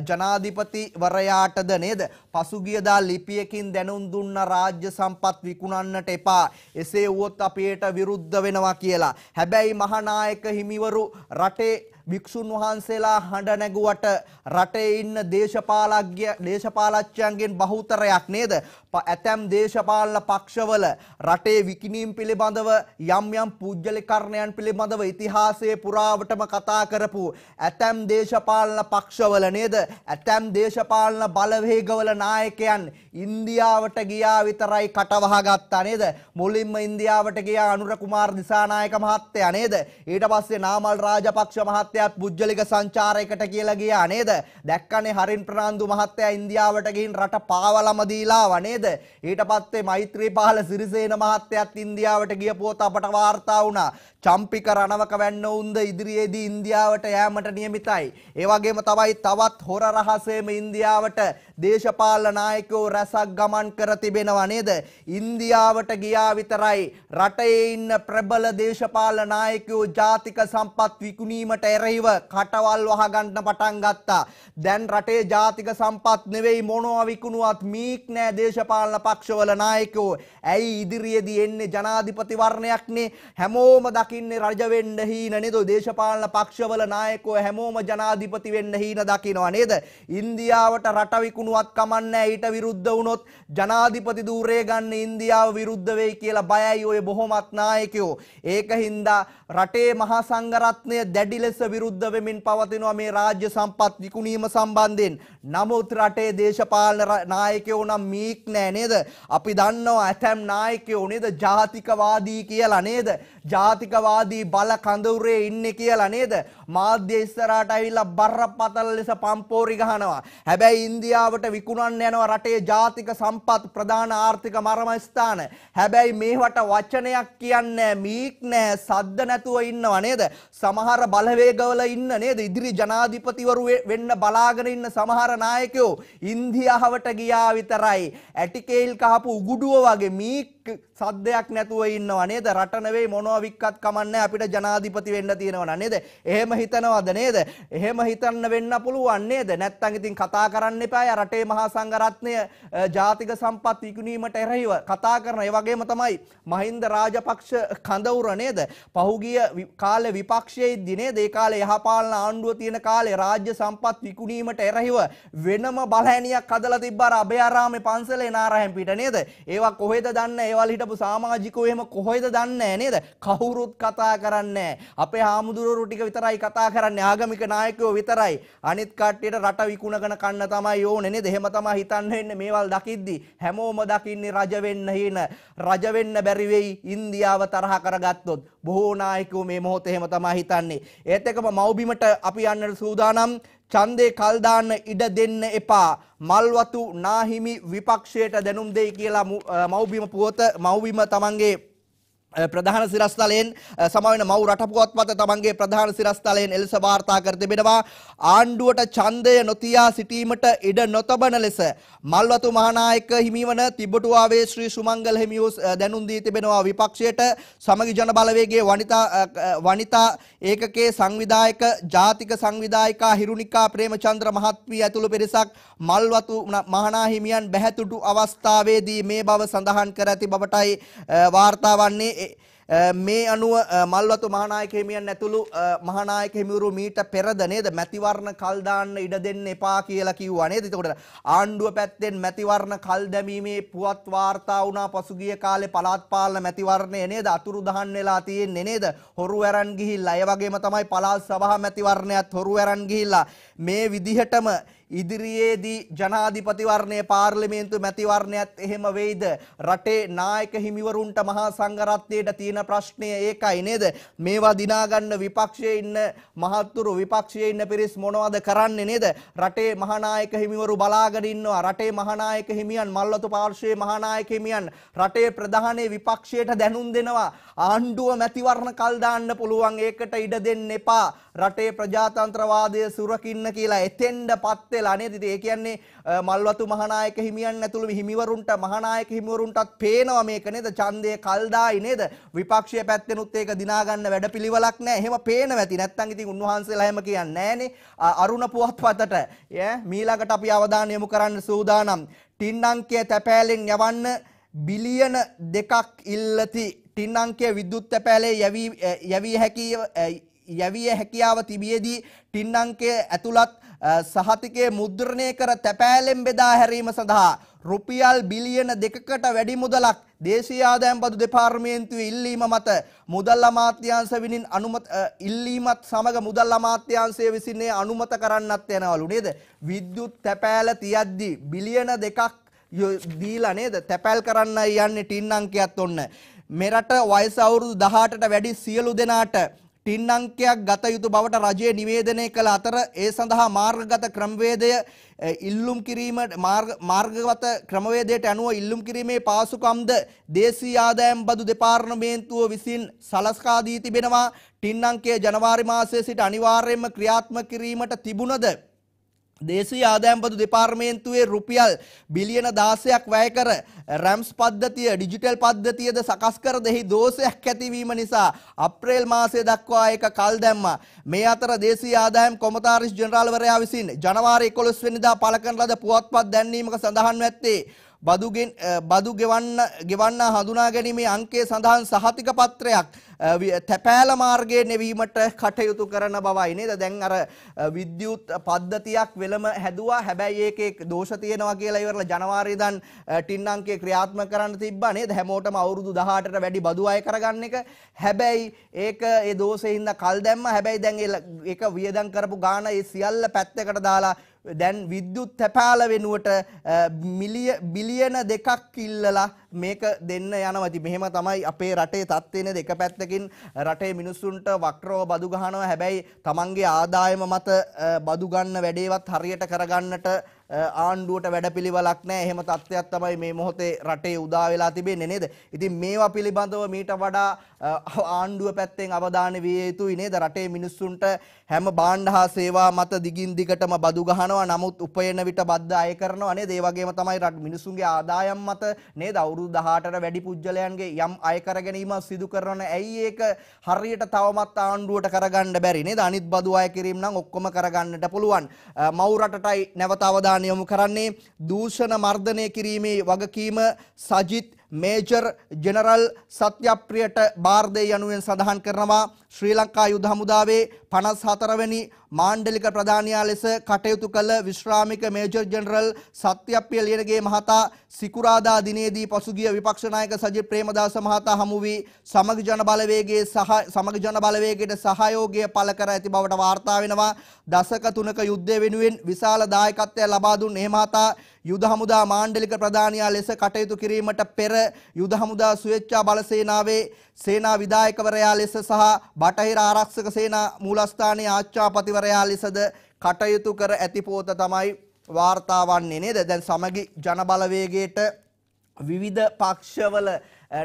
ජනාධිපතිවරයාටද නේද පසුගියදා ලිපියකින් දැනුම් දුන්න රාජ්‍ය සම්පත් විකුණන්නට එපා එසේ වුවොත් අපියට විරුද්ධ වෙනවා කියලා. හැබැයි මහානායක හිමිවරු රටේ භික්ෂුන් වහන්සේලා හඬ නැගුවට රටේ ඉන්න දේශපාලඥ දේශපාලච්චයන්ගෙන් බහුතරයක් නේද? ඇතැම් දේශපාලන පක්ෂවල රටේ විකිණීම් පිළිබඳව යම් යම් පූජ්‍යලීකරණයන් පිළිබඳව ඉතිහාසයේ පුරාවටම කතා කරපු ඇතැම් දේශපාලන පක්ෂවල නේද? ඇතැම් දේශපාලන බලවේගවල නායකයන් ඉන්දියාවට ගියා විතරයි කටවහ ගත්තා නේද? මුලින්ම ඉන්දියාවට ගියා අනුර කුමාර දිසානායක මහත්තයා නේද? ඊට පස්සේ නාමල් රාජපක්ෂ මහත්තයා මහත්තයත් පුද්ගලික සංචාරයකට කියලා ගියා නේද? දැක්කනේ හරින් ප්‍රනාන්දු මහත්තයා ඉන්දියාවට ගිහින් රට පාවලම දීලාව නේද? ඊට පස්සේ මෛත්‍රීපාල සිරිසේන මහත්තයත් ඉන්දියාවට ගියපුවත අපට වාර්තා වුණා. චම්පික රණවකවැන්නවුන්ද ඉදිරියේදී ඉන්දියාවට යෑමට නියමිතයි. ඒ වගේම තමයි තවත් හොර රහසේම ඉන්දියාවට දේශපාලන නායකයෝ රැසක් ගමන් කර තිබෙනවා නේද? ඉන්දියාවට ගියා විතරයි රටේ ඉන්න ප්‍රබල දේශපාලන නායකයෝ ජාතික සම්පත් විකුණීමට එරෙහිව කටවල් වහගන්න පටන් ගත්තා. දැන් රටේ ජාතික සම්පත් නෙවෙයි මොනවා විකුණුවත් මීක් නෑ දේශපාලන පක්ෂවල නායකයෝ. ඇයි ඉදිරියේදී එන්නේ ජනාධිපතිවරණයක්නේ හැමෝම දකි දකින්නේ රජ වෙන්න හීන නේද? දේශපාලන පක්ෂවල නායකයෝ හැමෝම ජනාධිපති වෙන්න හීන දකිනවා නේද? ඉන්දියාවට රට විකුණුවත් කමන්නේ ඊට විරුද්ධ වුණොත් ජනාධිපති ධූරය ගන්න ඉන්දියාව විරුද්ධ වෙයි කියලා බයයි ඔය බොහොමත් නායකයෝ. ඒක හින්දා රටේ මහා සංඝරත්නය දැඩි ලෙස විරුද්ධ වෙමින් පවතිනවා මේ රාජ්‍ය සම්පත් විකුණීම සම්බන්ධයෙන්. නමුත් රටේ දේශපාලන නායකයෝ නම් මීක් නෑ නේද? අපි දන්නවා ඇතැම් නායකයෝ නේද ජාතිකවාදී කියලා නේද? ජාතික ඒකතාවාදී බල කඳවුරේ ඉන්නේ කියලා නේද? මාධ්‍ය ඉස්සරහට ඇවිල්ලා බරපතල ලෙස පම්පෝරි ගහනවා. හැබැයි ඉන්දියාවට විකුණන්න යනවා රටේ ජාතික සම්පත් ප්‍රධාන ආර්ථික මරම ස්ථාන. හැබැයි මේවට වචනයක් කියන්නේ මීක් නෑ සද්ද නැතුව ඉන්නව නේද? සමහර බලවේගවල ඉන්න නේද? ඉදිරි ජනාධිපතිවරු වෙන්න බලාගෙන ඉන්න සමහර නායකයෝ ඉන්දියාවට ගියා විතරයි. ඇටිකේල් කහපු උගුඩුව වගේ මීක් සද්දයක් නැතුව ඉන්නව නේද? රට නෙවෙයි මොනවා වික්කත් කමන්නේ අපිට ජනාධිපති වෙන්න තියෙනව නේද? එහෙම එහෙම හිතනවද නේද? එහෙම හිතන්න වෙන්න පුළුවන් නේද? නැත්තම් ඉතින් කතා කරන්න එපා. රටේ මහා සංඝරත්නය ජාතික සම්පත් ඉක්මීමට එරෙහිව කතා කරන. ඒ වගේම තමයි මහින්ද රාජපක්ෂ කඳවුර නේද? පහුගිය කාලේ විපක්ෂයේදී නේද? ඒ කාලේ යහපාලන ආණ්ඩුව තියෙන කාලේ රාජ්‍ය සම්පත් විකුණීමට එරෙහිව වෙනම බලහැනියක් හදලා තිබ්බා අර අබේආරාමේ පන්සලේ නාරායන් පිට නේද? ඒවා කොහෙද දන්නේ? ඒවල හිටපු සමාජිකෝ එහෙම කොහෙද දන්නේ නේද? කවුරුත් කතා කරන්නේ අපේ හාමුදුරුවෝ ටික විතරයි කතා කරන්නේ ආගමික නායකයෝ විතරයි. අනිත් කට්ටියට රට විකුණගෙන කන්න තමයි ඕනේ නේද? එහෙම තමයි හිතන්න වෙන්නේ මේවල් දකිද්දි. හැමෝම දකින්නේ රජ වෙන්න හින. රජ වෙන්න බැරි වෙයි ඉන්දියාව තරහ කරගත්තොත්. බොහෝ නායකයෝ මේ මොහොතේ එහෙම තමයි හිතන්නේ. ඒත් එකම මව්බිමට අපි යන්නට සූදානම්. ඡන්දේ කල් දාන්න ඉඩ දෙන්න එපා. මල්වතු නාහිමි විපක්ෂයට දැනුම් දෙයි කියලා මව්බිම පුවත මව්බිම තමන්ගේ ප්‍රධාන සිරස්තලයෙන් සමාවෙන මව් රටපුවත් මත තමන්ගේ ප්‍රධාන සිරස්තලයෙන් එලෙස වාර්තා කර තිබෙනවා ආණ්ඩුවට ඡන්දය නොතියා සිටීමට ඉඩ නොතබන ලෙස මල්වතු මහානායක හිමිවන තිබටුවාවේ ශ්‍රී සුමංගල හිමියෝ දැනුම් දී තිබෙනවා විපක්ෂයට සමගි ජන බලවේගයේ වනිතා වනිතා ඒකකේ සංවිධායක ජාතික සංවිධායිකා හිරුනිකා ප්‍රේමචන්ද්‍ර මහත්මිය ඇතුළු පිරිසක් මල්වතු මහානා හිමියන් බැහැතුඩු අවස්ථාවේදී මේ බව සඳහන් කර ඇති බවටයි වාර්තා වන්නේ මේ අනුව මල්වතු මහානායක හිමියන් ඇතුළු මහානායක හිමිවරු මීට පෙරද නේද මැතිවරණ කල් දාන්න ඉඩ දෙන්න එපා කියලා කිව්වා නේද? එතකොට ආණ්ඩුව පැත්තෙන් මැතිවරණ කල් දැමීමේ පුවත් වාර්තා වුණා පසුගිය කාලේ පළාත් පාලන මැතිවරණය නේද? අතුරු දහන් වෙලා තියෙන්නේ නේද? හොරු ඇරන් ගිහිල්ලා. ඒ වගේම තමයි පළාත් සභා මැතිවරණයත් හොරු ඇරන් ගිහිල්ලා. මේ විදිහටම ඉදිරියේදී ජනාධිපතිවරණය පාර්ලිමේන්තු මැතිවරණයත් එහෙම වෙයිද රටේ නායක හිමිවරුන්ට මහා සංඝරත්නයට තියෙන ප්‍රශ්නය ඒකයි නේද මේවා දිනා ගන්න විපක්ෂයේ ඉන්න මහත්තුරු විපක්ෂයේ ඉන්න පිරිස් මොනවද කරන්නේ නේද රටේ මහානායක හිමිවරු බලාගෙන ඉන්නවා රටේ මහානායක හිමියන් මල්වතු පාර්ශ්වයේ මහානායක හිමියන් රටේ ප්‍රධානී විපක්ෂයට දැනුම් දෙනවා ආණ්ඩුව මැතිවරණ කල් දාන්න පුළුවන් ඒකට ඉඩ දෙන්න එපා රටේ ප්‍රජාතන්ත්‍රවාදය සුරකින්න කියලා එතෙන්ඩපත් පත් වෙලා නේද? ඉතින් ඒ කියන්නේ මල්වතු මහානායක හිමියන් ඇතුළු හිමිවරුන්ට මහානායක හිමිවරුන්ටත් පේනවා මේක නේද? ඡන්දය කල්දායි නේද? විපක්ෂය පැත්තෙනුත් ඒක දිනා ගන්න වැඩපිළිවෙලක් නැහැ. එහෙම පේනවා ඇති. නැත්තම් ඉතින් උන්වහන්සේලා එහෙම කියන්නේ නැහනේ. අරුණ පුවත්පතට ඈ මීළඟට අපි අවධානය යොමු කරන්න සූදානම්. ටින් අංකය තැපෑලෙන් යවන්න බිලියන දෙකක් ඉල්ලති ටින් අංකය විද්‍යුත් තැපෑලේ යැවී යැවී හැකිය යැවිය හැකියාව තිබියදී ටින් අංකය ඇතුළත් සහතිකයේ මුද්‍රණය කර තැපෑලෙන් බෙදා හැරීම සඳහා රුපියල් බිලියන දෙකකට වැඩි මුදලක් දේශීය ආදායම් බදු දෙපාර්තමේන්තුවේ ඉල්ලීම මත මුදල් අමාත්‍යාංශ විනින් අනුමත ඉල්ලීමත් සමග මුදල් අමාත්‍යාංශය විසින් අනුමත කරන්නත් යනවලු නේද විද්‍යුත් තැපෑල තියද්දි බිලියන දෙකක් දීලා නේද තැපෑල් කරන්න යන්නේ ටින් අංකයක් ඔන්න මෙරට වයස අවුරුදු 18ට වැඩි සියලු දෙනාට ටින් අංකයක් ගත යුතු බවට රජය නිවේදනය කළ අතර ඒ සඳහා මාර්ගගත ක්‍රමවේදය ඉල්ලුම් කිරීම මාර්ගගත ක්‍රමවේදයට අනුව ඉල්ලුම් කිරීමේ පාසුකම්ද දේශීය ආදායම් බදු දෙපාර්තමේන්තුව විසින් සලස්කා දී තිබෙනවා ටින් අංකය ජනවාරි මාසයේ සිට අනිවාර්යයෙන්ම ක්‍රියාත්මක කිරීමට තිබුණද දේශීය ආදායම්පතු දෙපාර්තමේන්තුවේ රුපියල් බිලියන 16ක් වැය කර රැම්ස් පද්ධතිය ඩිජිටල් පද්ධතියද සකස් කර දෙහි දෝෂයක් ඇතිවීම නිසා අප්‍රේල් මාසය දක්වා ඒක කල් දැම්මා. මේ අතර දේශීය ආදායම් කොමසාරිස් ජෙනරාල්වරයා විසින් ජනවාරි 11 වෙනිදා පළ කරන ලද පුවත්පත් දැන්වීමක සඳහන් වැත්තේ බදු ගෙවන්න ගෙවන්න හඳුනා ගැනීමේ අංකයේ සඳහන් සහතික පත්‍රයක් තැපෑල මාර්ගයේ නෙවීමට කටයුතු කරන බවයි නේද දැන් අර විද්‍යුත් පද්ධතියක් වෙලම හැදුවා හැබැයි ඒකේ දෝෂ තියෙනවා කියලා ඉවරලා ජනවාරියේ දැන් ටින් අංකය ක්‍රියාත්මක කරන්න තිබ්බා නේද හැමෝටම අවුරුදු 18ට වැඩි බදු අය කරගන්න එක හැබැයි ඒක ඒ දෝෂේ හින්දා කල් දැම්මා හැබැයි දැන් ඒක වියදම් කරපු ගාණ ඒ සියල්ල පැත්තකට දාලා දැන් විද්‍යුත් තැපාල වෙනුවට බිලියන දෙකක් ඉල්ලලා මේක දෙන්න යනවති මෙහෙම තමයි අපේ රටේ තත්වෙන දෙක පැත්තකින් රටේ මිනිස්සුන්ට වක්‍රෝ බදු ගහනවා හැබැයි තමන්ගේ ආදායම මත බදුගන්න වැඩේවත් හරියට කරගන්නට ආණ්ඩුවට වැඩපිළිවෙලක් නැහැ. එහෙම තත්ත්වයක් තමයි මේ මොහොතේ රටේ උදා වෙලා තිබෙන්නේ නේද? ඉතින් මේවා පිළිබඳව මීට වඩා ආණ්ඩුව පැත්තෙන් අවධානය විය යුතුයි නේද? රටේ මිනිස්සුන්ට හැම භාණ්ඩ හා ಸೇවා මත දිගින් දිගටම බදු ගහනවා. නමුත් උපයන විට බද්ද අය කරනවා නේද? ඒ වගේම තමයි රට මිනිස්සුන්ගේ ආදායම් මත නේද අවුරුදු 18ට වැඩි පුජ්‍යලයන්ගේ යම් අය කර ගැනීමක් සිදු කරන ඇයි ඒක හරියට තවමත් ආණ්ඩුවට කරගන්න බැරි නේද? අනිත් බදු අය කිරීම නම් ඔක්කොම කරගන්නට පුළුවන්. මව් රටටයි නැවත අවධානය අවධානය යොමු කරන්නේ දූෂණ මර්ධනය කිරීමේ වගකීම සජිත් මේජර් ජෙනරල් සත්‍යප්‍රියට බාර්දේ යනුවෙන් සඳහන් කරනවා ශ්‍රී ලංකා යුද හමුදාවේ 54 වැනි මාණ්ඩලික ප්‍රධානියා ලෙස කටයුතු කළ විශ්‍රාමික මේජර් ජෙනරල් සත්‍යප්‍රිය ලියනගේ මහතා සිකුරාදා දිනේදී පසුගිය විපක්ෂ නායක සජිත් ප්‍රේමදාස මහතා හමු වී සමග ජන බලවේගයේ සහ සමග ජන බලවේගයට සහයෝගය පළ කර ඇති බවට වාර්තා වෙනවා දශක තුනක යුද්ධය වෙනුවෙන් විශාල දායකත්වය ලබා දුන් එහේ මහතා යුද හමුදා මාණ්ඩලික ප්‍රධානියා ලෙස කටයුතු කිරීමට පෙර යුද හමුදා සුවේච්ඡා බල සේනාවේ සේනා විධායකවරයා ලෙස සහ බටහිර ආරක්ෂක සේනා මූලස්ථානයේ ආච්චාපතිවරයා ලෙසද කටයුතු කර ඇති පොත තමයි වාර්තා වන්නේ නේද? දැන් සමගි ජනබලවේගයට විවිධ පක්ෂවල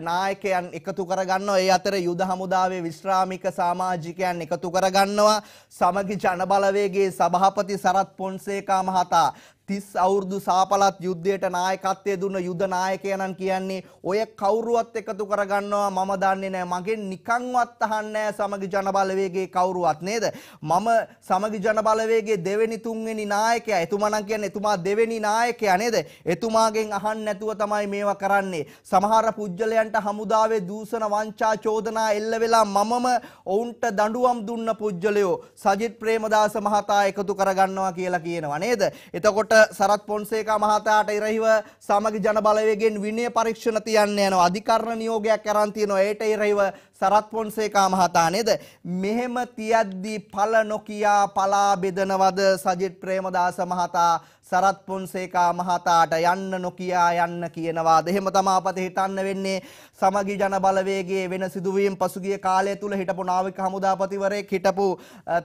නායකයන් එකතු කරගන්නවා ඒ අතර යුද හමුදාවේ විශ්‍රාමික සමාජිකයන් එකතු කරගන්නවා සමගි ජනබලවේගයේ සභාපති සරත් පොන්සේකා මහතා තිස් අවුරුදු සාපලත් යුද්ධයට නායකත්වය දුන්න යුද නායකයනන් කියන්නේ ඔය කවුරුවත් එකතු කරගන්නවා මම දන්නේ නෑ මගෙන් නිකංවත් අහන්නේ සමගි ජනබලවේගයේ කවුරුවත් නේද මම සමගි ජනබලවේගයේ දෙවෙනි තුන්වෙනි නායකයා එතුමා නම් කියන්නේ එතුමා දෙවෙනි නායකයා නේද එතුමාගෙන් අහන්න නැතුව තමයි මේවා කරන්නේ සමහර පුජ්‍යලයන්ට හමුදාවේ දූෂණ වංචා චෝදනා එල්ල වෙලා මමම ඔවුන්ට දඬුවම් දුන්න පුජ්‍යලයෝ සජිත් ප්‍රේමදාස මහතා එකතු කරගන්නවා කියලා කියනවා නේද එතකොට සරත් පොන්සේකා මහතාට ඉරහිව සමගි ජනබලවේගෙන් විනය පරීක්ෂණ තියන්න යනවා අධිකරණ නියෝගයක් කරන් තියෙනවා ඒට ඉරහිව සරත් පොන්සේකා මහතා නේද මෙහෙම තියද්දී පළ නොකියා පලා බෙදනවද සජිත් ප්‍රේමදාස මහතා සරත් පොන්සේකා මහතාට යන්න නොකියා යන්න කියනවාද එහෙම තමයි අපත හිතන්න වෙන්නේ සමගි ජන බලවේගයේ වෙන සිදුවීම් පසුගිය කාලය තුල හිටපු නාවික හමුදාපතිවරයෙක් හිටපු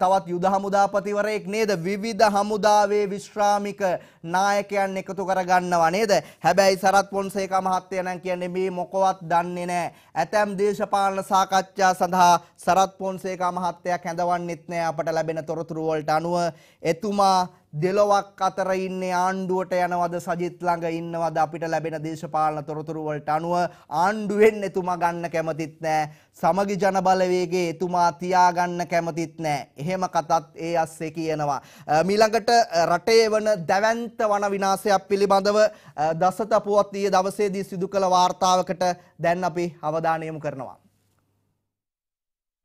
තවත් යුද හමුදාපතිවරයෙක් නේද විවිධ හමුදාවේ විශ්‍රාමික නායකයන් එකතු කරගන්නවා නේද හැබැයි සරත් පොන්සේකා මහත්තයා නම් කියන්නේ මේ මොකවත් දන්නේ නැහැ ඇතැම් දේශපාලන සාකච්ඡා සඳහා සරත් පොන්සේකා මහත්තයා කැඳවන්නෙත් නැහැ අපට ලැබෙන තොරතුරු වලට අනුව එතුමා දෙලොවක් අතර ඉන්නේ ආණ්ඩුවට යනවද සජිත් ළඟ ඉන්නවද අපිට ලැබෙන දේශපාලන තොරතුරු වලට අනුව ආණ්ඩුවෙන් එතුමා ගන්න කැමතිත් නෑ සමගි ජනබලවේගයේ එතුමා තියාගන්න කැමතිත් නෑ එහෙම කතත් ඒ අස්සේ කියනවා මීළඟට රටේ වන දැවැන්ත වන විනාශයක් පිළිබඳව දසත පුවත් දවසේදී සිදු කළ වාර්තාවකට දැන් අපි අවධානය යොමු කරනවා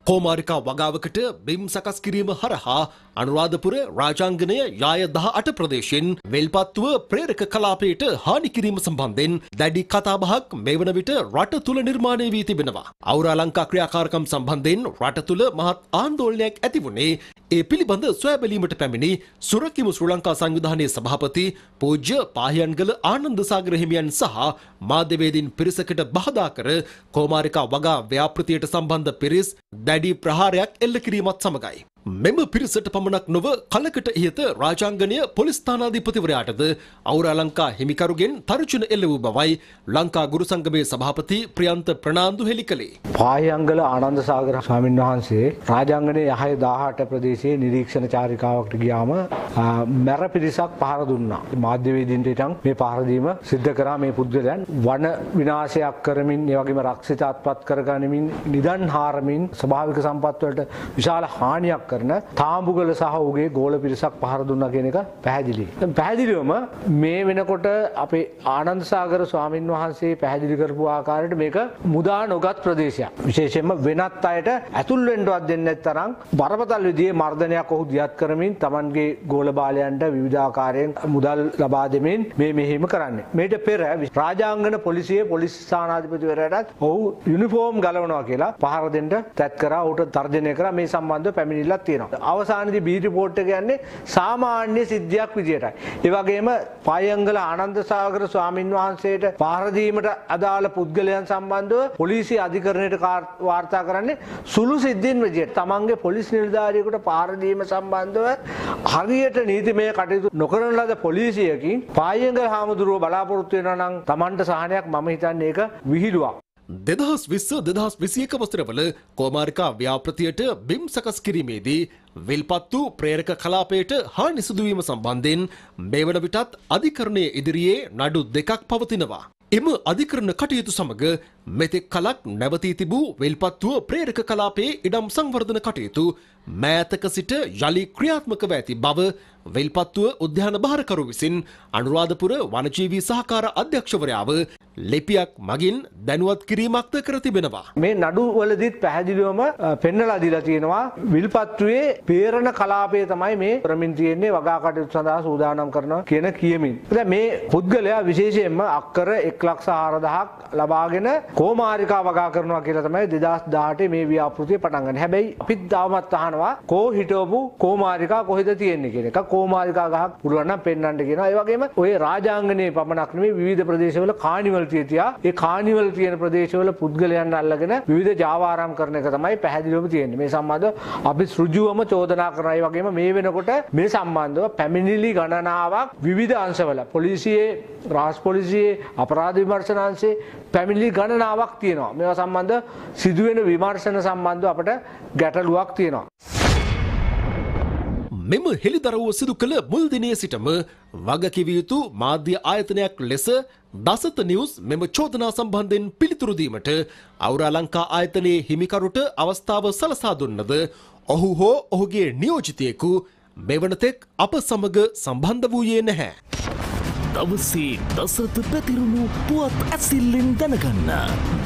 කෝමාරිකා වගාවකට බිම් සකස් කිරීම හරහා අනුරාධපුර රාජාංගනය යාය දහ අට ප්‍රදේශෙන් වෙල්පත්තුව ප්‍රේරක කලාපයට හානිකිරීම සම්බන්ධෙන් දැඩි කතාබහක් මේ වන විට රට තුළ නිර්මාණය වී තිබෙනවා. අවුරාලංකා ක්‍රියාකාරකම් සම්බන්ධෙන් රට තුළ මහත් ආන්දෝලනයක් ඇතිවුණේ ඒ පිළිබඳ සොයබැලීමට පැමිණි සුරකිම ශ්‍රී ලංකා සංවිධානයේ සභාපති පූජ්‍ය පාහියන්ගල ආනන්ද සාගර හිමියන් සහ මාධ්‍යවේදීන් පිරිසකට බාධා කර කෝමාරිකා වගා ව්‍යාපෘතියට සම්බන්ධ පිරිස් දැඩි ප්‍රහාරයක් එල්ල කිරීමත් සමගයි. මෙම පිරිසට පමණක් නොව කලකට ඉහත රාජාංගනය පොලිස්ථානාධිපතිවරයාටද අවුරාලංකා හිමිකරුගෙන් තර්ජන එල්ල වූ බවයි ලංකා ගුරු සංගමේ සභාපති ප්‍රියන්ත ප්‍රනාන්දු හෙළි කළේ. පාහියංගල ආනන්ද සාගර ස්වාමීන් වහන්සේ රාජාංගනයේ යහය 18 ප්‍රදේශයේ නිරීක්ෂණ චාරිකාවකට ගියාම මැර පිරිසක් පහර දුන්නා. මාධ්‍යවේදීන්ට ඊටන් මේ පහර දීම සිද්ධ කරා මේ පුද්ගලයන් වන විනාශයක් කරමින් ඒ වගේම රක්ෂිතාත්පත් කරගනිමින් නිදන් හාරමින් ස්වභාවික සම්පත් වලට විශාල හානියක් කරන තාම්බුගල සහ ඔහුගේ ගෝල පිරිසක් පහර දුන්න කෙනෙක පැහැදිලි. පැහැදිලිවම මේ වෙනකොට අපේ ආනන්දසාගර ස්වාමීන් වහන්සේ පැහැදිලි කරපු ආකාරයට මේක මුදා නොගත් ප්‍රදේශයක් විශේෂයෙන්ම වෙනත් අයට ඇතුල් වෙන්ඩුවත් දෙන්නත් තරම් බරපතල් විදිේ මර්ධනයක් ඔහු දියත් කරමින් තමන්ගේ ගෝල බාලයන්ට විවිධාකාරයෙන් මුදල් ලබා දෙමින් මේ මෙහෙම කරන්න. මේට පෙර රාජාංගන පොලිසිය පොලිස් ස්ථානාධිපතිවරයටත් ඔහු යුනිෆෝම් ගලවනවා කියලා පහරදෙන්ට තැත් කර ඔට තර්ජනය කර මේ සම්බන්ධ පැමිණිල්ල එකක් තියෙනවා. අවසානයේදී බී රිපෝට් එක යන්නේ සාමාන්‍ය සිද්ධියක් විදියටයි. ඒ වගේම පයංගල ආනන්ද සාගර ස්වාමින් වහන්සේට පහර දීමට අදාළ පුද්ගලයන් සම්බන්ධව පොලිසිය අධිකරණයට වාර්තා කරන්නේ සුළු සිද්ධීන් විදියට. තමන්ගේ පොලිස් නිලධාරියෙකුට පහර දීම සම්බන්ධව හරියට නීතිමය කටයුතු නොකරන ලද පොලිසියකින් පායංගල හාමුදුරුව බලාපොරොත්තු වෙනවා නම් තමන්ට සහනයක් මම හිතන්නේ ඒක විහිළුවක්. දෙදහස් විස්ස දෙදහස් විසියක වසරවල කෝමාරිකා ව්‍යාප්‍රතියට බිම් සකස් කිරීමේදී විල්පත් වූ ප්‍රේරක කලාපයට හා නිසුදුවීම සම්බන්ධයෙන් මේ වන විටත් අධිකරණය ඉදිරියේ නඩු දෙකක් පවතිනවා. එම අධිකරණ කටයුතු සමඟ මෙතෙක් කලක් නැවතී තිබූ වෙල්පත්තුව ප්‍රේරක කලාපේ ඉඩම් සංවර්ධන කටයුතු මෑතක සිට යළි ක්‍රියාත්මකව ඇති බව වෙල්පත්තුව උද්‍යාන භාරකරු විසින් අනුරාධපුර වනජීවී සහකාර අධ්‍යක්ෂවරයාව ලිපියක් මගින් දැනුවත් කිරීමක්ද කර තිබෙනවා. මේ නඩුවලදීත් පැහැදිලිවම පෙන්නලා දීලා තියෙනවා විල්පත්තුවේ පේරණ කලාපය තමයි මේ ප්‍රමින් තියෙන්නේ වගා කටයුතු සඳහා සූදානම් කරනවා කියන කියමින්. දැන් මේ පුද්ගලයා විශේෂයෙන්ම අක්කර 1,40,000ක් ලබාගෙන කොමාරිකා වගා කරනවා කියලා තමයි 2018 මේ ව්‍යාපෘතිය පටන් ගන්නේ. හැබැයි අපිත් තාමත් අහනවා කෝ හිටවපු කොමාරිකා කොහෙද තියෙන්නේ කියන එක. කෝමාලිකා ගහක් පුළුවන් නම් පෙන්වන්න කියනවා. ඒ වගේම ওই රාජාංගනයේ පමණක් නෙමෙයි විවිධ ප්‍රදේශවල කානිවල් තියා ඒ කානිවල් තියෙන ප්‍රදේශවල පුද්ගලයන් අල්ලගෙන විවිධ ජාවාරම් කරන එක තමයි පැහැදිලිවම තියෙන්නේ. මේ සම්බන්ධව අපි සෘජුවම චෝදනා කරනවා. ඒ වගේම මේ වෙනකොට මේ සම්බන්ධව පැමිණිලි ගණනාවක් විවිධ අංශවල පොලිසියේ රාජ් පොලිසියේ අපරාධ විමර්ශන අංශයේ පැමිණිලි ගණනාවක් තියෙනවා. මේවා සම්බන්ධ සිදුවෙන විමර්ශන සම්බන්ධව අපට ගැටලුවක් තියෙනවා. මෙම හෙළිදරව්ව සිදු කළ මුල් දිනේ සිටම වගකිව යුතු මාධ්‍ය ආයතනයක් ලෙස දසත නිවුස් මෙම චෝදනා සම්බන්ධයෙන් පිළිතුරු දීමට අවුරා ලංකා ආයතනයේ හිමිකරුට අවස්ථාව සලසා දුන්නද ඔහු හෝ ඔහුගේ නියෝජිතයෙකු මෙවනතෙක් අප සමග සම්බන්ධ වූයේ නැහැ. දවස්සේ දසත පැතිරුණු පුවත් ඇසිල්ලෙන් දැනගන්න.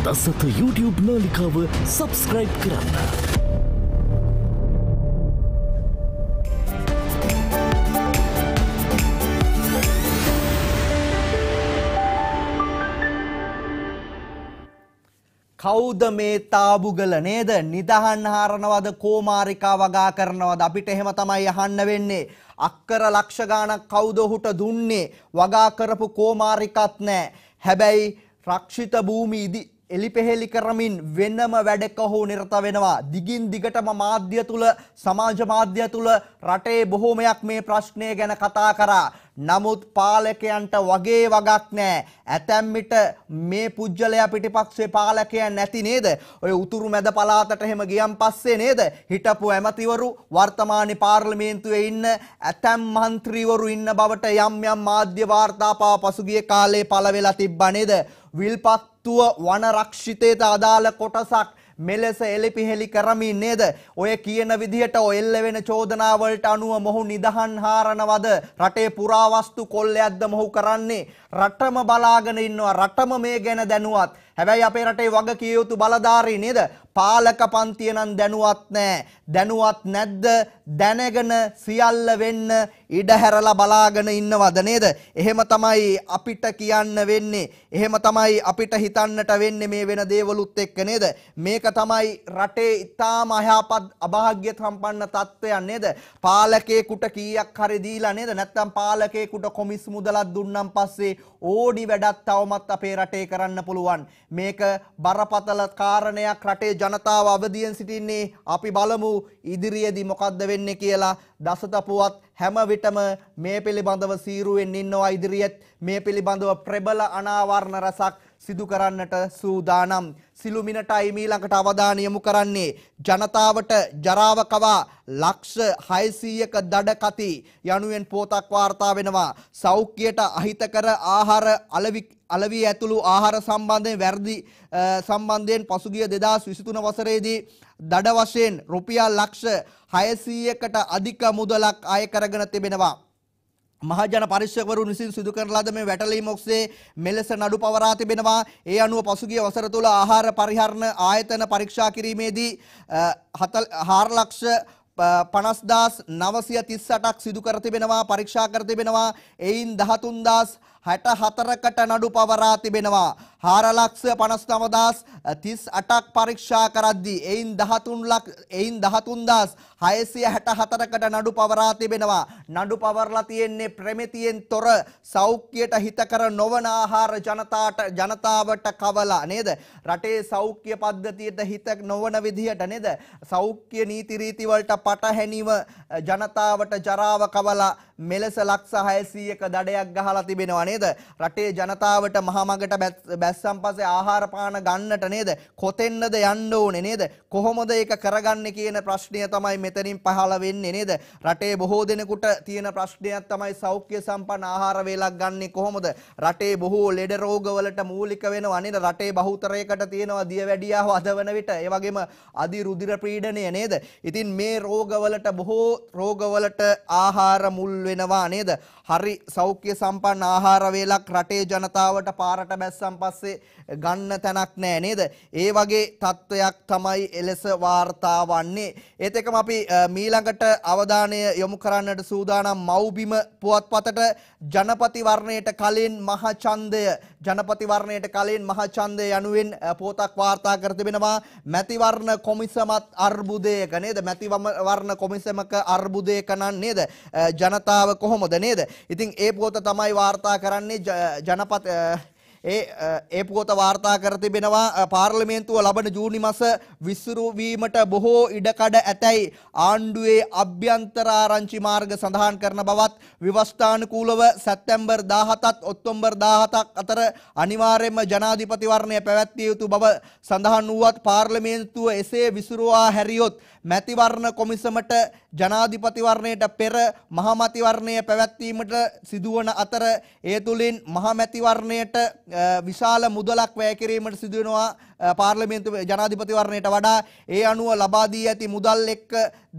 දසත YouTube නාලිකාව සබස්ක්‍රයිබ් කරන්න. කෞද මේ තාබුගල නේද නිදහන් හාරනවද කෝමාරිකා වගා කරනවද අපිට එහෙම තමයි අහන්න වෙන්නේ අක්කර ලක්ෂ ගාණක් කවුද ඔහුට දුන්නේ වගා කරපු කෝමාරිකත් නෑ හැබැයි රක්ෂිත භූමි ඉදි එලිපෙහෙලි කරමින් වෙනම වැඩක හෝ නිරත වෙනවා. දිගින් දිගටම මාධ්‍ය තුළ සමාජ මාධ්‍ය තුළ රටේ බොහෝමයක් මේ ප්‍රශ්නය ගැන කතා කරා. නමුත් පාලකයන්ට වගේ වගක් නෑ. ඇතැම් විට මේ පුජ්‍යලයා පිටිපක්ෂේ පාලකයන් නැති නේද? ඔය උතුරු මැද පළාතට එහෙම ගියන් පස්සේ නේද? හිටපු ඇමතිවරු වර්තමාන පාර්ලිමේන්තුවේ ඉන්න ඇතැම් මන්ත්‍රීවරු ඉන්න බවට යම් යම් මාධ්‍ය වාර්තා පාව පසුගිය කාලේ පළ වෙලා තිබ්බා නේද? විල්පත්තුව වනරක්ෂිතයට අදාළ කොටසක් මෙලෙස එලිපිහෙලි කරමින් නේද? ඔය කියන විදිහට ඔයෙල්ල වෙන චෝදනාවලට අනුව මොහු නිදහන් හාරනවද? රටේ පුරාවස්තු කොල්ලයක්ද මොහු කරන්නේ? රටම බලාගෙන ඉන්නවා. රටම මේ ගැන දැනුවත්. හැබැයි අපේ රටේ වග කිය යුතු බලධාරී නේද? පාලක පන්තිය නම් දැනුවත් නැහැ. දැනුවත් නැද්ද? දැනගෙන සියල්ල වෙන්න ඉඩ හැරලා බලාගෙන ඉන්නවද නේද? එහෙම තමයි අපිට කියන්න වෙන්නේ. එහෙම තමයි අපිට හිතන්නට වෙන්නේ මේ වෙන දේවලුත් එක්ක නේද? මේක තමයි රටේ ඊටාම අයහපත් අභාග්‍ය සම්පන්න තත්ත්වයක් නේද? පාලකේකට කීයක් හරි දීලා නේද? නැත්නම් පාලකේකට කොමිස් මුදලක් දුන්නම් පස්සේ ඕඩි වැඩක් තවමත් අපේ රටේ කරන්න පුළුවන්. මේක බරපතල කාරණයක් රටේ ජනතාව අවදියෙන් සිටින්නේ අපි බලමු ඉදිරියේදී මොකද්ද වෙන්නේ කියලා දසතපුවත් හැම විටම මේ පිළිබඳව සීරුවෙන් ඉන්නවා ඉදිරියෙත් මේ පිළිබඳව ප්‍රබල අනාවරණ රසක් සිදු කරන්නට සූදානම් සිළුමිණටයි මීළඟට අවධානය යොමු කරන්නේ ජනතාවට ජරාව කවා ලක්ෂ 600ක දඩ කති යනුවෙන් පොතක් වාර්තා වෙනවා සෞඛ්‍යයට අහිතකර ආහාර අලවි අලවි ඇතුළු ආහාර සම්බන්ධයෙන් වැඩි සම්බන්ධයෙන් පසුගිය 2023 වසරේදී දඩ වශයෙන් රුපියල් ලක්ෂ 600කට අධික මුදලක් අය කරගෙන තිබෙනවා මහජන පරිශ්වකවරුන් විසින් සිදු කරන ලද මේ වැටලීම ඔස්සේ මෙලෙස නඩු පවරා තිබෙනවා. ඒ අනුව පසුගිය වසර තුළ ආහාර පරිහරණ ආයතන පරීක්ෂා කිරීමේදී 4 ලක්ෂ පනස්දාස් නවසිය තිස්සටක් සිදු කර තිබෙනවා පරීක්ෂා කර තිබෙනවා එයින් දහතුන්දස් හැට හතරකට නඩු පවරා තිබෙනවා. හාරලක්ෂ පනස්නවදස් තිස් අටක් පරීක්ෂා කරද්දී එයින් දහතුන්ලක් එයින් දහතුන්දස් හයසිය හැට හතරකට නඩු පවරා තිබෙනවා. නඩු පවරලා තියෙන්නේ ප්‍රමිතියෙන් තොර සෞඛ්‍යයට හිතකර නොවන ආහාර ජනතාට ජනතාවට කවලා නේද? රටේ සෞඛ්‍ය පද්ධතියට හිත නොවන විදිහට නේද? සෞඛ්‍ය නීති රීති වලට පටහැනිව ජනතාවට ජරාව කවලා මෙලෙස ලක්ෂ 600ක දඩයක් ගහලා තිබෙනවා නේද? රටේ ජනතාවට මහමගට බැස් බැස්සන් පස්සේ ආහාර පාන ගන්නට නේද? කොතෙන්නද යන්න ඕනේ නේද? කොහොමද ඒක කරගන්නේ කියන ප්‍රශ්නය තමයි මෙතනින් පහළ වෙන්නේ නේද? රටේ බොහෝ දෙනෙකුට තියෙන ප්‍රශ්නයක් තමයි සෞඛ්‍ය සම්පන්න ආහාර වේලක් ගන්නෙ කොහොමද? රටේ බොහෝ ලෙඩ රෝගවලට මූලික වෙනවා නේද? රටේ බහුතරයකට තියෙනවා දියවැඩියාව අද වන විට. ඒ වගේම අදි රුධිර පීඩනය නේද? ඉතින් මේ රෝගවලට බොහෝ රෝගවලට ආහාර මුල් වෙනවා නේද? හරි සෞඛ්‍ය සම්පන්න ආහාර වේලක් රටේ ජනතාවට පාරට බැස්සන් පස්සේ ගන්න තැනක් නෑ නේද? ඒ වගේ තත්ත්වයක් තමයි එලෙස වාර්තා වන්නේ. ඒත් එක්කම අපි මීළඟට අවධානය යොමු කරන්නට සූදානම් මව්බිම පුවත්පතට ජනපති වර්ණයට කලින් මහචන්දය ජනපති වර්ණයට කලින් මහචන්දය යනුවෙන් පොතක් වාර්තා කර තිබෙනවා මැතිවර්ණ කොමිසමත් අර්බුදයක නේද මැතිවර්ණ කොමිසමක අර්බුදයක නන් නේද ජනතාව කොහොමද නේද ඉතින් ඒ පුවත තමයි වාර්තා කරන්නේ ජනපත ඒ ඒ පුවත වාර්තා කර තිබෙනවා පාර්ලිමේන්තුව ලබන ජූනි මස විසිරුවීමට බොහෝ ඉඩකඩ ඇතැයි ආණ්ඩුවේ අභ්‍යන්තර ආරංචි මාර්ග සඳහන් කරන බවත් විවස්ථානුකූලව සැප්තැම්බර් 17ත් ඔක්තෝබර් 17ක් අතර අනිවාර්යයෙන්ම ජනාධිපති වර්ණය පැවැත්විය යුතු බව සඳහන් වුවත් පාර්ලිමේන්තුව එසේ විසිරුවා හැරියොත් මැතිවරණ කොමිසමට ජනාධිපතිවරණයට පෙර මහමැතිවරණය පැවැත්වීමට සිදුවන අතර ඒ තුලින් මහමැතිවරණයට විශාල මුදලක් වැය කිරීමට සිදු වෙනවා පාර්ලිමේන්තු ජනාධිපතිවරණයට වඩා ඒ අනුව ලබා දී ඇති මුදල් එක්ක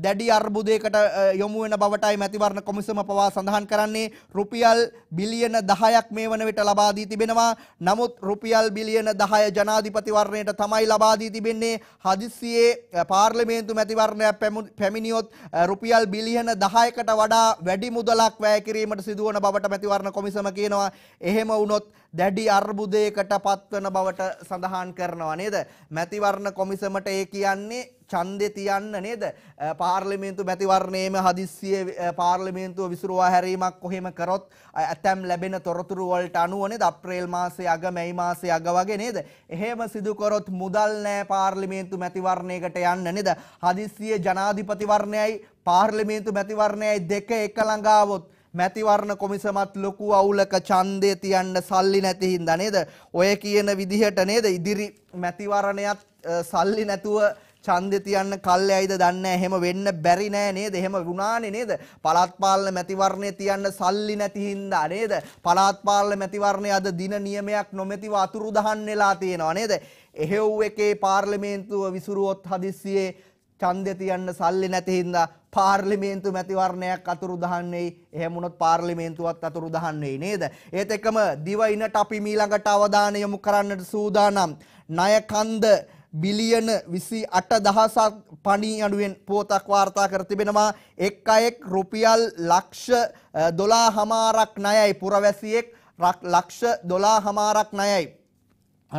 දැඩි අර්බුදයකට යොමු වෙන බවටයි මැතිවරණ කොමිසම පවා සඳහන් කරන්නේ රුපියල් බිලියන 10ක් මේ වන විට ලබා දී තිබෙනවා. නමුත් රුපියල් බිලියන 10 ජනාධිපතිවරණයට තමයි ලබා දී තිබෙන්නේ. හදිසියේ පාර්ලිමේන්තු මැතිවරණයක් පැමිණියොත් රුපියල් බිලියන 10කට වඩා වැඩි මුදලක් වැය කිරීමට සිදුවන බවට මැතිවරණ කොමිසම කියනවා. එහෙම වුණොත් දැඩි අර්බුදයකට පත්වන බවට සඳහන් කරනවා. යනවා නේද මැතිවරණ කොමිසමට ඒ කියන්නේ ඡන්දේ තියන්න නේද පාර්ලිමේන්තු මැතිවරණයේම හදිස්සියේ පාර්ලිමේන්තුව විසිරුවා හැරීමක් කොහෙම කරොත් ඇතැම් ලැබෙන තොරතුරු වලට අනුව නේද අප්‍රේල් මාසේ අග මැයි මාසේ අග වගේ නේද එහෙම සිදු කරොත් මුදල් නැහැ පාර්ලිමේන්තු මැතිවරණයකට යන්න නේද හදිස්සියේ ජනාධිපතිවරණයයි පාර්ලිමේන්තු මැතිවරණයයි දෙක එක ළඟාවොත් මැතිවරණ කොමිසමත් ලොකු අවුලක ඡන්දේ තියන්න සල්ලි නැති හින්දා නේද? ඔය කියන විදිහට නේද ඉදිරි මැතිවරණයත් සල්ලි නැතුව ඡන්දේ තියන්න කල්යයිද දන්නේ නැහැ. එහෙම වෙන්න බැරි නෑ නේද? එහෙම වුණානේ නේද? පළාත් පාලන මැතිවරණය තියන්න සල්ලි නැති හින්දා නේද? පළාත් පාලන මැතිවරණය අද දින නියමයක් නොමැතිව අතුරුදහන් වෙලා තියෙනවා නේද? එහෙව් එකේ පාර්ලිමේන්තුව විසුරුවොත් හදිස්සියේ ඡන්දය තියන්න සල්ලි නැති හින්දා පාර්ලිමේන්තු මැතිවරණයක් අතුරුදහන් වෙයි. එහෙම වුණොත් පාර්ලිමේන්තුවත් අතුරුදහන් වෙයි නේද? ඒත් එක්කම දිවයිනට අපි මීළඟට අවධානය යොමු කරන්නට සූදානම්. ණය කන්ද බිලියන 28000ක් පණී අඩුවෙන් පුවතක් වාර්තා කර තිබෙනවා. එක් අයෙක් රුපියල් ලක්ෂ 12 හමාරක් ණයයි පුරවැසියෙක් ලක්ෂ 12 හමාරක් ණයයි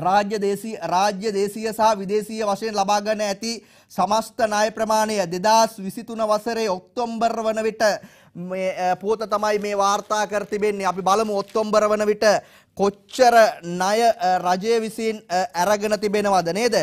රාජ්‍ය දේශීය රාජ්‍ය දේශීය සහ විදේශීය වශයෙන් ලබා ගන්න ඇති සමස්ත ණය ප්‍රමාණය 2023 වසරේ ඔක්තෝබර් වන විට මේ පුවත තමයි මේ වාර්තා කර තිබෙන්නේ. අපි බලමු ඔක්තෝබර් වන විට කොච්චර ණය රජය විසින් අරගෙන තිබෙනවද නේද?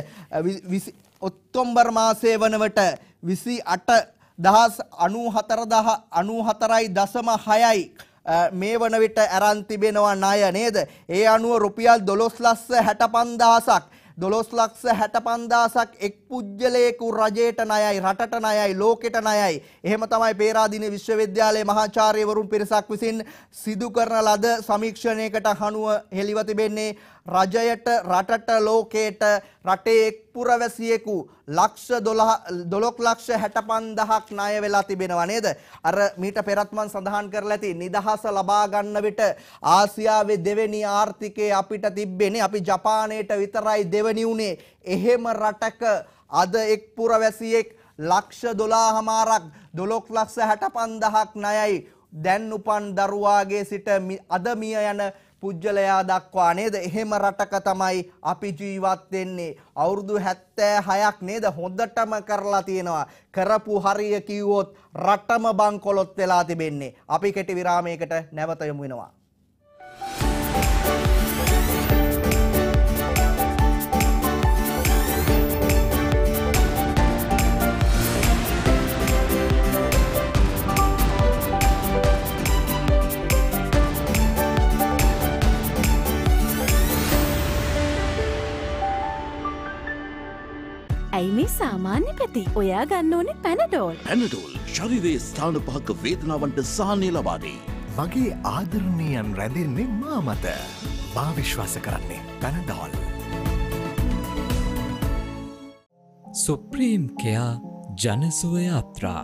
ඔක්තෝබර් මාසයේ වන විට 28 දහස් 94000 94.6යි මේ වන විට ඇරන් තිබෙනවා ණය නේද? ඒ අනුව රුපියල් 12,65,000ක් දොළොස් ලක්ෂ හැට පන්දාසක් එක් පුද්ගලයෙකු රජයට නයයි රටට නයයි ලෝකෙට නයයි. එහෙම තමයි පේරාදින විශ්වවිද්‍යාලයේ මහාචාර්යවරුන් පිරිසක් විසින් සිදු කරන ලද සමීක්ෂණයකට හනුව හෙළිව තිබෙන්නේ රජයට රටට ලෝකයට රටේ එක් පුරවැසියෙකු ලක්ෂ 12 ලක්ෂ 65000ක් ණය වෙලා තිබෙනවා නේද? අර මීට පෙරත් මම සඳහන් කරලා ඇති නිදහස ලබා ගන්න විට ආසියාවේ දෙවෙනි ආර්ථිකය අපිට තිබෙන්නේ අපි ජපානයට විතරයි දෙවෙනි උනේ. එහෙම රටක අද එක් පුරවැසියෙක් ලක්ෂ 12මාරක් 12 ලක්ෂ 65000ක් ණයයි දැන් උපන් දරුවාගේ සිට අද මිය යන පුජ්‍යලයා දක්වා නේද එහෙම රටක තමයි අපි ජීවත් වෙන්නේ අවුරුදු 76ක් නේද හොඳටම කරලා තියෙනවා කරපු හරිය කිව්වොත් රටම බංකොලොත් වෙලා තිබෙන්නේ අපි කෙටි විරාමයකට නැවත යමු වෙනවා ඇයි මේ සාමාන්‍ය පැති ඔයා ගන්න ඕනේ පැනඩෝල් පැනඩෝල් ශරිරයේ ස්ථාන පහක වේදනාවන්ට සාහනය ලබාදේ. මගේ ආදරණීයන් රැඳෙන්නේ මා මත මා විශ්වාස කරන්නේ පැනඩෝල්. සුප්‍රීම් කයා ජනසුවය අත්‍රා.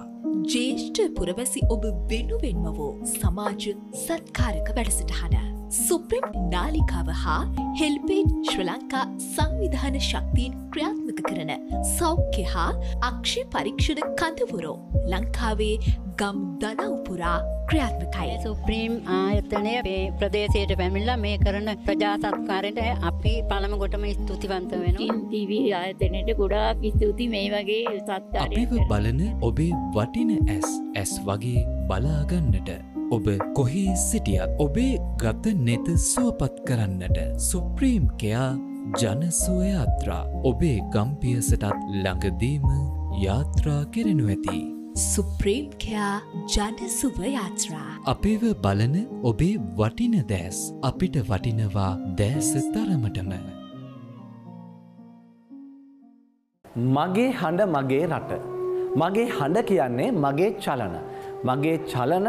ජේෂ්ඨ පුරවැසි ඔබ වෙනුවෙන්ම වෝ සමාජ සත්කාරක වැඩසටහන. සුප්‍රිම් නාලිකාව හා හෙල්පේට් ශ්‍ර ලංකා සංවිධාන ශක්තිීන් ක්‍රියාත්මක කරන සෞඛ්‍ය හා අක්ෂි පරීක්ෂණ කඳවුරෝ ලංකාවේ ගම් දනවපුරා ක්‍රියාත්මකයි. සුප්‍රීම් ආයතනය මේ ප්‍රදේශයට පැමිල්ලා මේ කරන ප්‍රජාසත්කාරයට අපි පළම ගොටම ස්තුතිවන්ත වෙන TV ආයතනයට ගොඩාක් ස්තුති මේ වගේ සත්කාරය බලන ඔබේ වටින ඇස් ඇස් වගේ බලාගන්නට ඔබ කොහේ සිටියත් ඔබේ ගත නෙත සුවපත් කරන්නට සුප්‍රීම් කයා ජනසෝයයාත්‍රා ඔබේ ගම්පියසටත් ළඟදීම යාත්‍රා කෙරෙනු ඇති. සුප්‍රීම් කයා ජනසුව යාත්‍රා. අපිව බලන ඔබේ වටින දෑස් අපිට වටිනවා දෑස තරමටම. මගේ හඬ මගේ රට. මගේ හඬ කියන්නේ මගේ චලන. මගේ චලන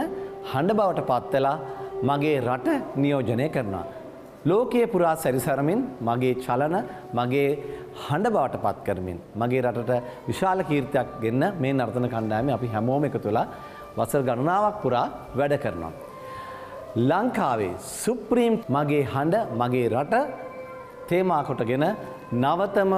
හඬ බවට පත්වෙලා මගේ රට නියෝජනය කරනවා. ලෝකයේ පුරා සැරිසරමින් මගේ චලන මගේ හඬ බවට පත් කරමින් මගේ රටට විශාල කීර්තියක් ගෙන්න මේ නර්තන කණ්ඩායම අපි හැමෝම එක තුළ වසර ගණනාවක් පුරා වැඩ කරනවා. ලංකාවේ සුප්‍රීම් මගේ හඬ මගේ රට තේමාකොටගෙන නවතම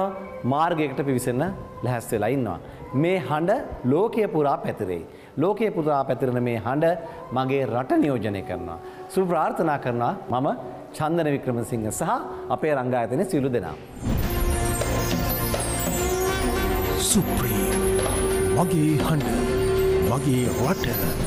මාර්ගයකට පිවිසෙන ලැහැස් වෙලා ඉන්නවා. මේ හඬ ලෝකය පුරා පැතිරෙයි. ලෝකයේ පුරා පැතිරෙන මේ හඬ මගේ රට නියෝජනය කරනවා. සුබ ප්‍රාර්ථනා කරනවා මම චන්දන වික්‍රමසිංහ සහ අපේ රංගායතනයේ සියලු දෙනා. සුප්‍රීම මගේ හඬ මගේ රට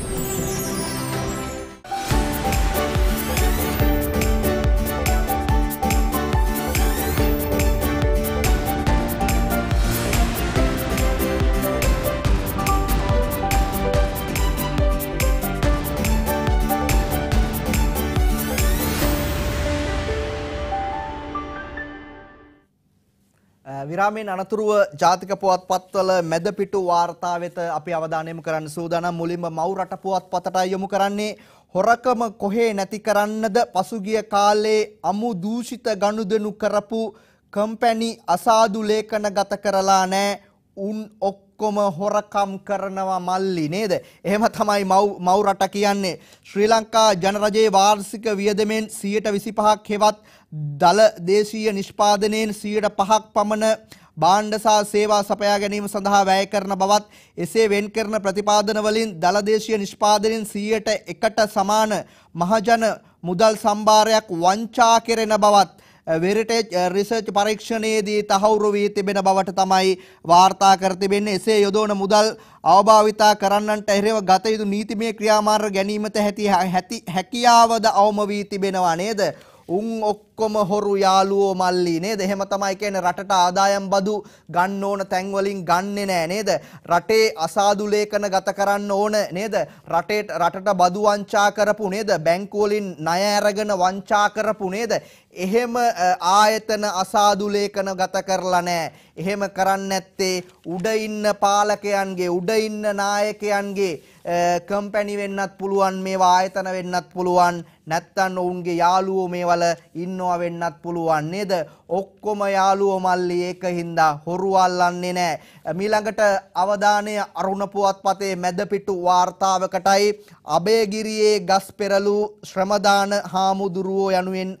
ජයග්‍රාමීන් අනතුරුව ජාතික පුවත්පත්වල මැදපිටු වාර්තා වෙත අපි අවධානය යොමු කරන්න සූදානම්. මුලින්ම මව් රට පුවත්පතටයි යොමු කරන්නේ. හොරකම කොහේ නැති කරන්නද පසුගිය කාලේ අමු දූෂිත ගනුදෙනු කරපු කම්පැනි අසාදු ලේඛන ගත කරලා නැහැ. උන් ඔක්කොම හොරකම් කරනවා මල්ලි නේද? එහෙම තමයි මව් මව් රට කියන්නේ. ශ්‍රී ලංකා ජනරජයේ වාර්ෂික වියදමෙන් 125ක් හෙවත් දළ දේශීය නිෂ්පාදනයෙන් සීයට පහක් පමණ බාණ්ඩසා සේවා සපයා ගැනීම සඳහා වැය කරන බවත් එසේ වෙන් කරන ප්‍රතිපාදනවලින් දළදේශීය නිෂ්පාදනයෙන් සීයට එකට සමාන මහජන මුදල් සම්භාරයක් වංචා කෙරෙන බවත් වෙරිටේජ් රිසර්ච් පරීක්ෂණයේදී තහවුරු වී තිබෙන බවට තමයි වාර්තා කර තිබෙන්නේ එසේ යොදවන මුදල් අවභාවිතා කරන්නන්ට එරෙව ගත යුතු නීතිමය ක්‍රියාමාර්ග ගැනීමත ඇති හැකියාවද අවම වී තිබෙනවා නේද උන් ඔක්කොම හොරු යාළුවෝ මල්ලි නේද? එහෙම තමයි කියන්නේ රටට ආදායම් බදු ගන්න ඕන තැන් වලින් ගන්නෙ නෑ නේද? රටේ අසාදු ලේඛන ගත කරන්න ඕන නේද? රටේ රටට බදු වංචා කරපු නේද? බැංකු වලින් ණය අරගෙන වංචා කරපු නේද? එහෙම ආයතන අසාදු ලේඛන ගත කරලා නෑ. එහෙම කරන්නේ නැත්තේ උඩ ඉන්න පාලකයන්ගේ උඩ ඉන්න නායකයන්ගේ කම්පැනි වෙන්නත් පුළුවන් මේවා ආයතන වෙන්නත් පුළුවන් නැත්තන් ඔවුන්ගේ යාළුවෝ මේවල ඉන්නවා වෙන්නත් පුළුවන් නේද ඔක්කොම යාළුවෝ මල්ලි ඒක හින්දා හොරු අල්ලන්නේ නැහැ මීළඟට අවධානය අරුණ පුවත්පතේ මැදපිටු වාර්තාවකටයි අබේගිරියේ ගස් පෙරළු ශ්‍රමදාන හාමුදුරුවෝ යනුවෙන්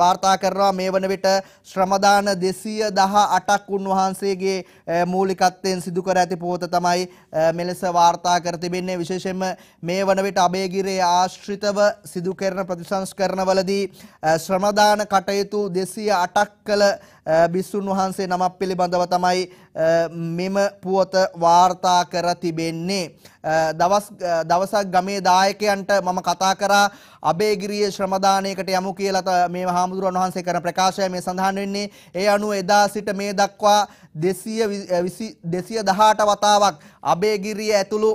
වාර්තා කරනවා මේ වන විට ශ්‍රමදාන 218ක් උන්වහන්සේගේ මූලිකත්වයෙන් සිදු කර ඇති පොත තමයි මෙලෙස වාර්තා කර තිබෙන්නේ විශේෂයෙන්ම මේ වන විට අබේගිරේ ආශ්‍රිතව සිදු කරන ප්‍රතිසංස්කරණවලදී ශ්‍රමදාන කටයුතු 208ක් කළ බිස්සුන් uh, වහන්සේ නමක් පිළිබඳව තමයි uh, මෙම පුවත වාර්තා කර තිබෙන්නේ. Uh, දවස් දවසක් ගමේ දායකයන්ට මම කතා කරා අබේගිරිය ශ්‍රමදානයකට යමු කියලා මේ හාමුදුරුවන් වහන්සේ කරන ප්‍රකාශය මේ සඳහන් වෙන්නේ. ඒ අනුව එදා සිට මේ දක්වා 218 වතාවක් අබේගිරිය ඇතුළු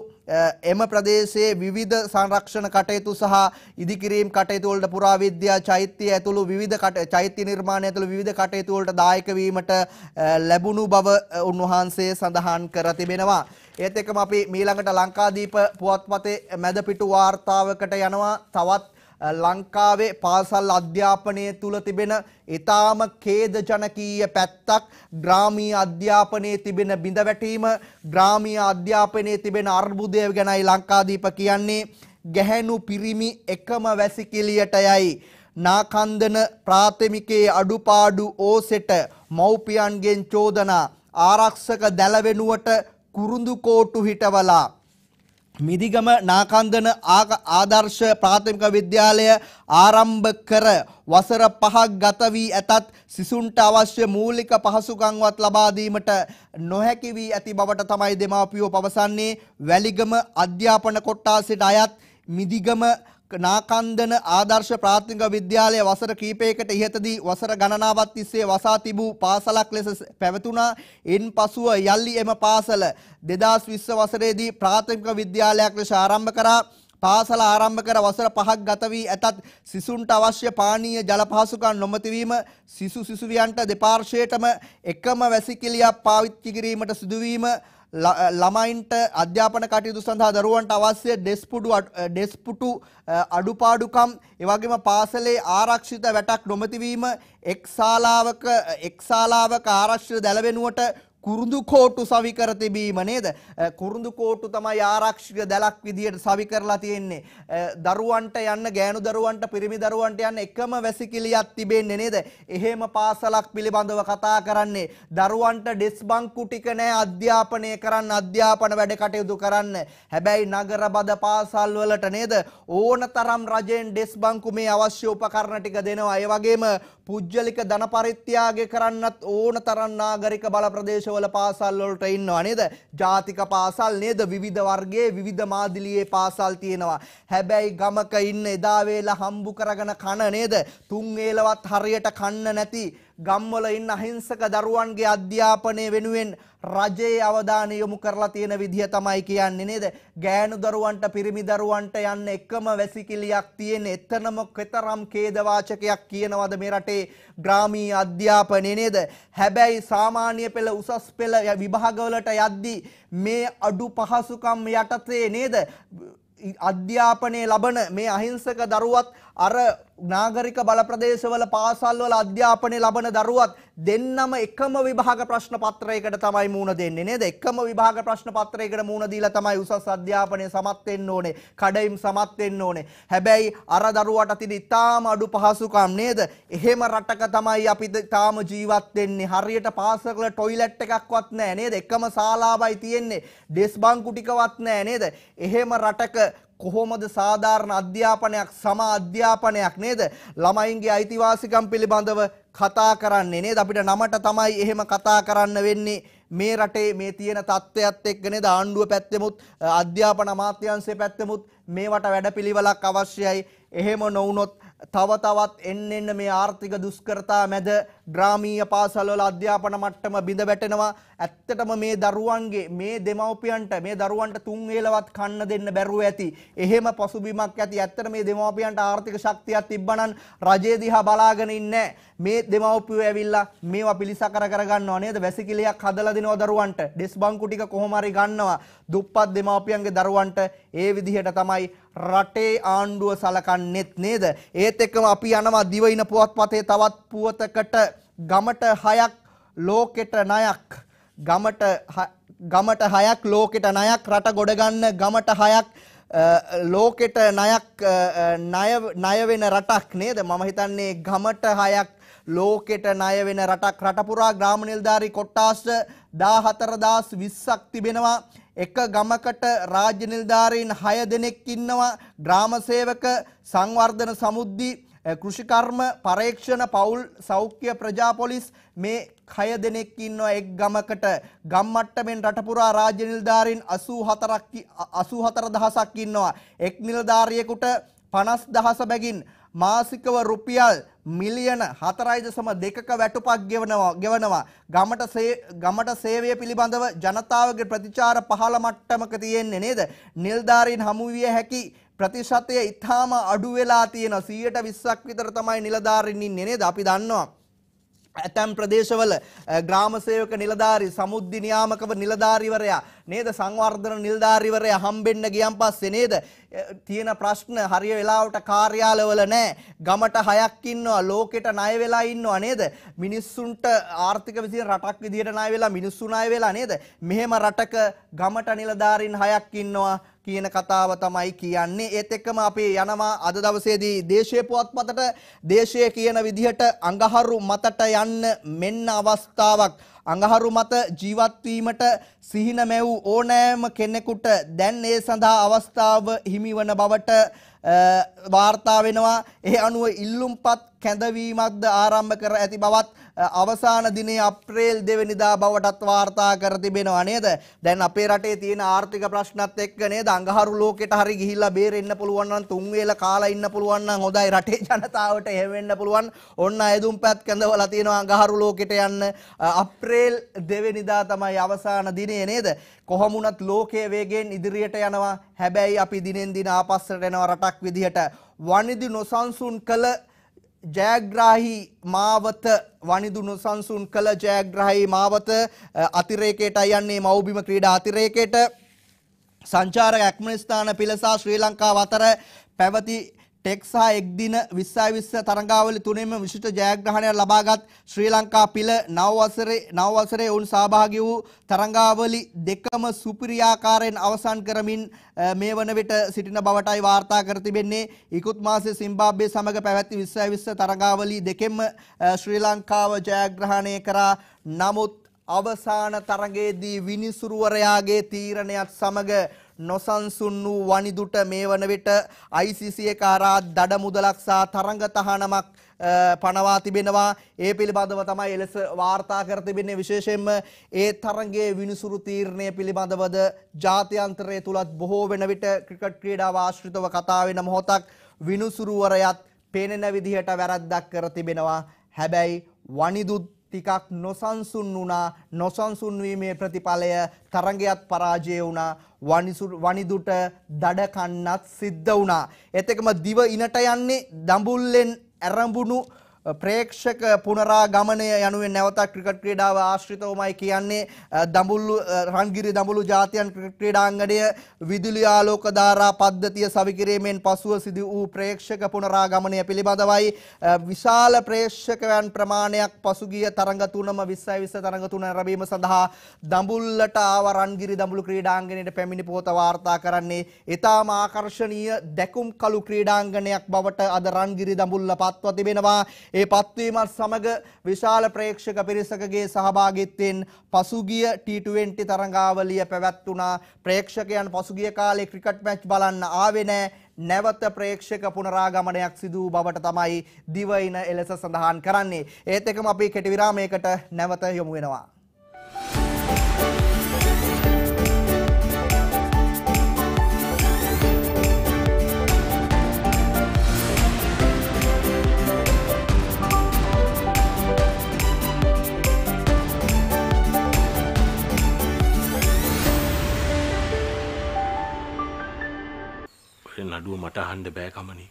එම ප්‍රදේශයේ විවිධ සංරක්ෂණ කටයුතු සහ ඉදිකිරීම් කටයුතු වලට පුරාවිද්‍යා චෛත්‍ය ඇතුළු විවිධ චෛත්‍ය නිර්මාණ ඇතුළු විවිධ කටයුතු වලට දායක වීමට ලැබුණු බව උන්වහන්සේ සඳහන් කර තිබෙනවා. ඒත් එක්කම අපි මීළඟට ලංකාදීප පුවත්පතේ මැද පිටු වාර්තාවකට යනවා. තවත් ලංකාවේ පාසල් අධ්‍යාපනය තුළ තිබෙන ඊටාම ඛේදජනකීය පැත්තක් ග්‍රාමීය අධ්‍යාපනයේ තිබෙන බිඳවැටීම ග්‍රාමීය අධ්‍යාපනයේ තිබෙන අර්බුදය ගැනයි ලංකාදීප කියන්නේ ගැහැණු පිරිමි එකම වැසිකිළියට යයි නාකන්දන ප්‍රාථමිකයේ අඩුපාඩු ඕසෙට මව්පියන්ගෙන් චෝදනා ආරක්ෂක දැලවෙනුවට කුරුඳු කෝටු හිටවලා මිදිගම නාකන්දන ආදර්ශ ප්‍රාථමික විද්‍යාලය ආරම්භ කර වසර පහක් ගත වී ඇතත් සිසුන්ට අවශ්‍ය මූලික පහසුකම්වත් ලබා දීමට නොහැකි වී ඇති බවට තමයි දෙමාපියෝ පවසන්නේ වැලිගම අධ්‍යාපන කොට්ටාසයට අයත් මිදිගම නාකන්දන ආදර්ශ ප්‍රාථමික විද්‍යාලය වසර කීපයකට ඉහතදී වසර ගණනාවක් තිස්සේ වසා තිබූ පාසලක් ලෙස පැවතුණා. ඉන් පසුව යල්ලි එම පාසල 2020 වසරේදී ප්‍රාථමික විද්‍යාලයක් ලෙස ආරම්භ කරා. පාසල ආරම්භ කර වසර පහක් ගත වී ඇතත් සිසුන්ට අවශ්‍ය පානීය ජල පහසුකම් නොමැති වීම සිසු සිසුවියන්ට දෙපාර්ශ්වයටම එකම වැසිකිළියක් පාවිච්චි කිරීමට සිදුවීම ළමයින්ට අධ්‍යාපන කටයුතු සඳහා දරුවන්ට අවශ්‍ය ඩෙස්පුඩු ඩෙස්පුටු අඩුපාඩුකම් එවගේම පාසලේ ආරක්ෂිත වැටක් නොමැතිවීම එක්ශාලාවක එක්ශාලාවක ආරක්ෂිත දැලවෙනුවට කුරුදු කෝටු සවි කර තිබීම නේද කුරුදු කෝටු තමයි ආරක්ෂක දැලක් විදියට සවි කරලා තියෙන්නේ දරුවන්ට යන්න ගෑනු දරුවන්ට පිරිමි දරුවන්ට යන්න එකම වැසිකිළියක් තිබෙන්නේ නේද එහෙම පාසලක් පිළිබඳව කතා කරන්නේ දරුවන්ට ඩෙස් බංකු ටික නැහැ අධ්‍යාපනය කරන්න අධ්‍යාපන වැඩ කටයුතු කරන්න හැබැයි නගර බද පාසල් වලට නේද ඕනතරම් රජෙන් ඩෙස් බංකු මේ අවශ්‍ය උපකරණ ටික දෙනවා ඒ වගේම පුජ්‍යලික ධන පරිත්‍යාගය කරන්නත් ඕනතරම් නාගරික බල ප්‍රදේශ පාසල්වල පාසල්වලට ඉන්නවා නේද? ජාතික පාසල් නේද? විවිධ වර්ගයේ විවිධ මාදිලියේ පාසල් තියෙනවා. හැබැයි ගමක ඉන්න එදා වේලා හම්බු කරගෙන කන නේද? තුන් වේලවත් හරියට කන්න නැති ගම්වල ඉන්න අහිංසක දරුවන්ගේ අධ්‍යාපනය වෙනුවෙන් රජයේ අවධානය යොමු කරලා තියෙන විදිය තමයි කියන්නේ නේද? ගෑනු දරුවන්ට පිරිමි දරුවන්ට යන්න එකම වැසිකිළියක් තියෙන එතනම කතරම් ඛේදවාචකයක් කියනවද මේ රටේ ග්‍රාමීය අධ්‍යාපනය නේද? හැබැයි සාමාන්‍ය පෙළ උසස් පෙළ විභාගවලට යද්දී මේ අඩු පහසුකම් යටතේ නේද? අධ්‍යාපනය ලබන මේ අහිංසක දරුවත් අර නාගරික බල ප්‍රදේශවල පාසල්වල අධ්‍යාපනය ලබන දරුවත් දෙන්නම එකම විභාග ප්‍රශ්න පත්‍රයකට තමයි මූණ දෙන්නේ නේද? එකම විභාග ප්‍රශ්න පත්‍රයකට මූණ දීලා තමයි උසස් අධ්‍යාපනය සමත් වෙන්න ඕනේ, කඩයිම් සමත් වෙන්න ඕනේ. හැබැයි අර දරුවට තියෙන ඉතාම අඩු පහසුකම් නේද? එහෙම රටක තමයි අපි තාම ජීවත් වෙන්නේ. හරියට පාසලක টয়ලට් එකක්වත් නැහැ නේද? එකම ශාලාවයි තියෙන්නේ. ඩෙස් බංකු ටිකවත් නැහැ නේද? එහෙම රටක කොහොමද සාධාරණ අධ්‍යාපනයක් සමා අධ්‍යාපනයක් නේද ළමයින්ගේ අයිතිවාසිකම් පිළිබඳව කතා කරන්නේ නේද අපිට නමට තමයි එහෙම කතා කරන්න වෙන්නේ මේ රටේ මේ තියෙන තත්ත්වයත් එක්ක නේද ආණ්ඩුව පැත්තෙමුත් අධ්‍යාපන අමාත්‍යාංශයේ පැත්තෙමුත් මේවට වැඩපිළිවෙලක් අවශ්‍යයි එහෙම නොවුනොත් තව තවත් එන්න එන්න මේ ආර්ථික දුෂ්කරතා මැද ග්‍රාමීය පාසල්වල අධ්‍යාපන මට්ටම බිඳ වැටෙනවා. ඇත්තටම මේ දරුවන්ගේ මේ දෙමව්පියන්ට මේ දරුවන්ට තුන් වේලවත් කන්න දෙන්න බැරුව ඇති. එහෙම පසුබිමක් ඇති. ඇත්තට මේ දෙමව්පියන්ට ආර්ථික ශක්තියක් තිබ්බනම් රජය දිහා බලාගෙන ඉන්නේ මේ දෙමව්පියෝ ඇවිල්ලා මේවා පිළිසකර කරගන්නව නේද? වැසිකිළියක් හදලා දෙනවා දරුවන්ට. ඩෙස් බංකු ටික කොහොම හරි ගන්නවා. දුප්පත් දෙමව්පියන්ගේ දරුවන්ට ඒ විදිහට තමයි රටේ ආණ්ඩුව සලකන්නේත් නේද? ඒත් එක්කම අපි යනවා දිවයින පුවත්පතේ තවත් පුවතකට ගමට හයක් ලෝකෙට ණයක්. ගමට ගමට හයක් ලෝකෙට ණයක් රට ගොඩගන්න ගමට හයක් ලෝකෙට ණයක් ණය වෙන රටක් නේද මම හිතන්නේ ගමට හයක් ලෝකෙට ණය වෙන රටක් රට පුරා ග්‍රාම නිලධාරී කොට්ටාස 14220ක් තිබෙනවා. එක ගමකට රාජ්‍ය නිලධාරීන් 6 දෙනෙක් ඉන්නවා. ග්‍රාම සේවක සංවර්ධන සමුද්දි කෘෂිකර්ම පරීක්ෂණ පවුල් සෞඛ්‍ය ප්‍රජාපොලිස් මේ කය දෙනෙක් ඉන්නවා එක් ගමකට ගම්මට්ටමෙන් රටපුරා රාජ්‍ය නිලධාරීන් 84ක් 84000ක් ඉන්නවා එක් නිලධාරියෙකුට 50000 බැගින් මාසිකව රුපියල් මිලියන 4.2ක වැටුපක් ගෙවනවා ගෙවනවා ගමට ගමට සේවය පිළිබඳව ජනතාවගේ ප්‍රතිචාර පහළ මට්ටමක තියෙන්නේ නේද නිලධාරීන් හමු විය හැකි ප්‍රතිශතය ඉතාම අඩු වෙලා තියෙනවා 120ක් විතර තමයි නිලධාරීන් ඉන්නේ නේද අපි දන්නවා ඇතැම් ප්‍රදේශවල ග්‍රාමසේවක නිලධාරි සමුද්දි නියාමකව නිලධාරිවරයා නේද සංවර්ධන නිලධාරිවරයා හම්බෙන්න ගියන් පස්සේ නේද තියෙන ප්‍රශ්න හරිය වෙලාවට කාර්යාලවල නැහැ. ගමට හයක් ඉන්නවා, ලෝකෙට ණය වෙලා ඉන්නවා නේද? මිනිස්සුන්ට ආර්ථික විදියට රටක් විදියට ණය වෙලා මිනිස්සු ණය වෙලා නේද? මෙහෙම රටක ගමට නිලධාරීන් හයක් ඉන්නවා කියන කතාව තමයි කියන්නේ. ඒත් එක්කම අපි යනවා අද දවසේදී දේශයේ පුවත්පතට දේශයේ කියන විදිහට අඟහරු මතට යන්න මෙන්න අවස්ථාවක්. අඟහරු මත ජීවත්වීමට සිහින මැව් ඕනෑම කෙනෙකුට දැන් ඒ සඳහා අවස්ථාව හිමිවන බවට වාර්තා වෙනවා ඒ අනුව ඉල්ලුම්පත් කැඳවීමක්ද ආරම්භ කර ඇති බවත් අවසාන දිනේ අප්‍රේල් 2 වෙනිදා බවටත් වාර්තා කර තිබෙනවා නේද? දැන් අපේ රටේ තියෙන ආර්ථික ප්‍රශ්නත් එක්ක නේද අඟහරු ලෝකෙට හරි ගිහිල්ලා බේරෙන්න පුළුවන් නම් තුන් වේල කාලා ඉන්න පුළුවන් නම් හොඳයි රටේ ජනතාවට එහෙම වෙන්න පුළුවන්. ඔන්න අයදුම් පැත් කැඳවලා තියෙනවා අඟහරු ලෝකෙට යන්න අප්‍රේල් 2 වෙනිදා තමයි අවසාන දිනේ නේද? කොහොමුණත් ලෝකයේ වේගෙන් ඉදිරියට යනවා. හැබැයි අපි දිනෙන් දින ආපස්සට යනවා රටක් විදිහට. වනිදි නොසන්සුන් කළ ජයග්‍රාහි මාවත වනිදුනු සංසුන් කළ ජයග්‍රහහි මාවත අතිරේකයට අයන්නේ මවබිම ක්‍රීඩා අතිරේකයට සංචාර ඇක්මනිස්ථාන පිලසා ශ්‍රී ලංකා අතර පැවති ටෙක් සහ එක්දින 2020 තරඟාවලි තුනෙම විශිෂ්ට ජයග්‍රහණයක් ලබාගත් ශ්‍රී ලංකා පිළ නව වසරේ නව වසරේ ඔවුන් සහභාගී වූ තරඟාවලි දෙකම සුපිරියාකාරයෙන් අවසන් කරමින් මේ වන විට සිටින බවටයි වාර්තා කර තිබෙන්නේ. ඉකුත් මාසේ සිම්බාබ්වේ සමග පැවැති 2020 තරඟාවලි දෙකෙන්ම ශ්‍රී ලංකාව ජයග්‍රහණය කරා. නමුත් අවසාන තරගයේදී විනිසුරුවරයාගේ තීරණයක් සමග නොසන්සුන් වූ වනිදුට මේ වන විට ICC එක අරා දඩ මුදලක් සහ තරඟ තහනමක් පනවා තිබෙනවා ඒ පිළිබඳව තමයි එලෙස වාර්තා කර තිබෙන්නේ විශේෂයෙන්ම ඒ තරඟයේ විනිසුරු තීරණය පිළිබඳවද ජාත්‍යන්තරය තුලත් බොහෝ වෙන විට ක්‍රිකට් ක්‍රීඩාව ආශ්‍රිතව කතා වෙන මොහොතක් විනිසුරුවරයත් පේනන විදිහට වැරද්දක් කර තිබෙනවා හැබැයි වනිදුත් ටිකක් නොසන්සුන් වුණා නොසන්සුන් වීමේ ප්‍රතිඵලය තරඟයත් පරාජය වුණා වනිදුට දඩ කන්නත් සිද්ධ වුණා එතකම දිව ඉනට යන්නේ දඹුල්ලෙන් ඇරඹුණු ප්‍රේක්ෂක පුනරාගමනය යනුවෙන් නැවතත් ක්‍රිකට් ක්‍රීඩාව ආශ්‍රිතවමයි කියන්නේ දඹුල්ලු රන්ගිරි දඹුලු ජාතියන් ක්‍රිකට් ක්‍රීඩාංගණය විදුලි ආලෝක ධාරා පද්ධතිය සවිකිරීමෙන් පසුව සිදු වූ ප්‍රේක්ෂක පුනරාගමනය පිළිබඳවයි විශාල ප්‍රේක්ෂකයන් ප්‍රමාණයක් පසුගිය තරඟ තුනම 20 20 තරඟ තුන රැබීම සඳහා දඹුල්ලට ආව රන්ගිරි දඹුලු ක්‍රීඩාංගණයට පැමිණි පොත වාර්තා කරන්නේ ඊටාම ආකර්ශනීය දැකුම් කළු ක්‍රීඩාංගණයක් බවට අද රන්ගිරි දඹුල්ල පත්ව තිබෙනවා ඒ පත්වීමත් සමග විශාල ප්‍රේක්ෂක පිරිසකගේ සහභාගිත්තෙන් පසුගිය T20 තරඟාවලිය පැවැත්වුණා ප්‍රේක්ෂකයන් පසුගිය කාලේ ක්‍රිකට් මැච් බලන්න ආවේ නෑ නැවත ප්‍රේක්ෂක පුනරාගමනයක් සිදු බවට තමයි දිවයින එලෙස සඳහන් කරන්නේ. ඒත් එකම අපි කෙටි විරාමයකට නැවත යොමු වෙනවා. නඩුව මට අහන්න බෑ කමනේ.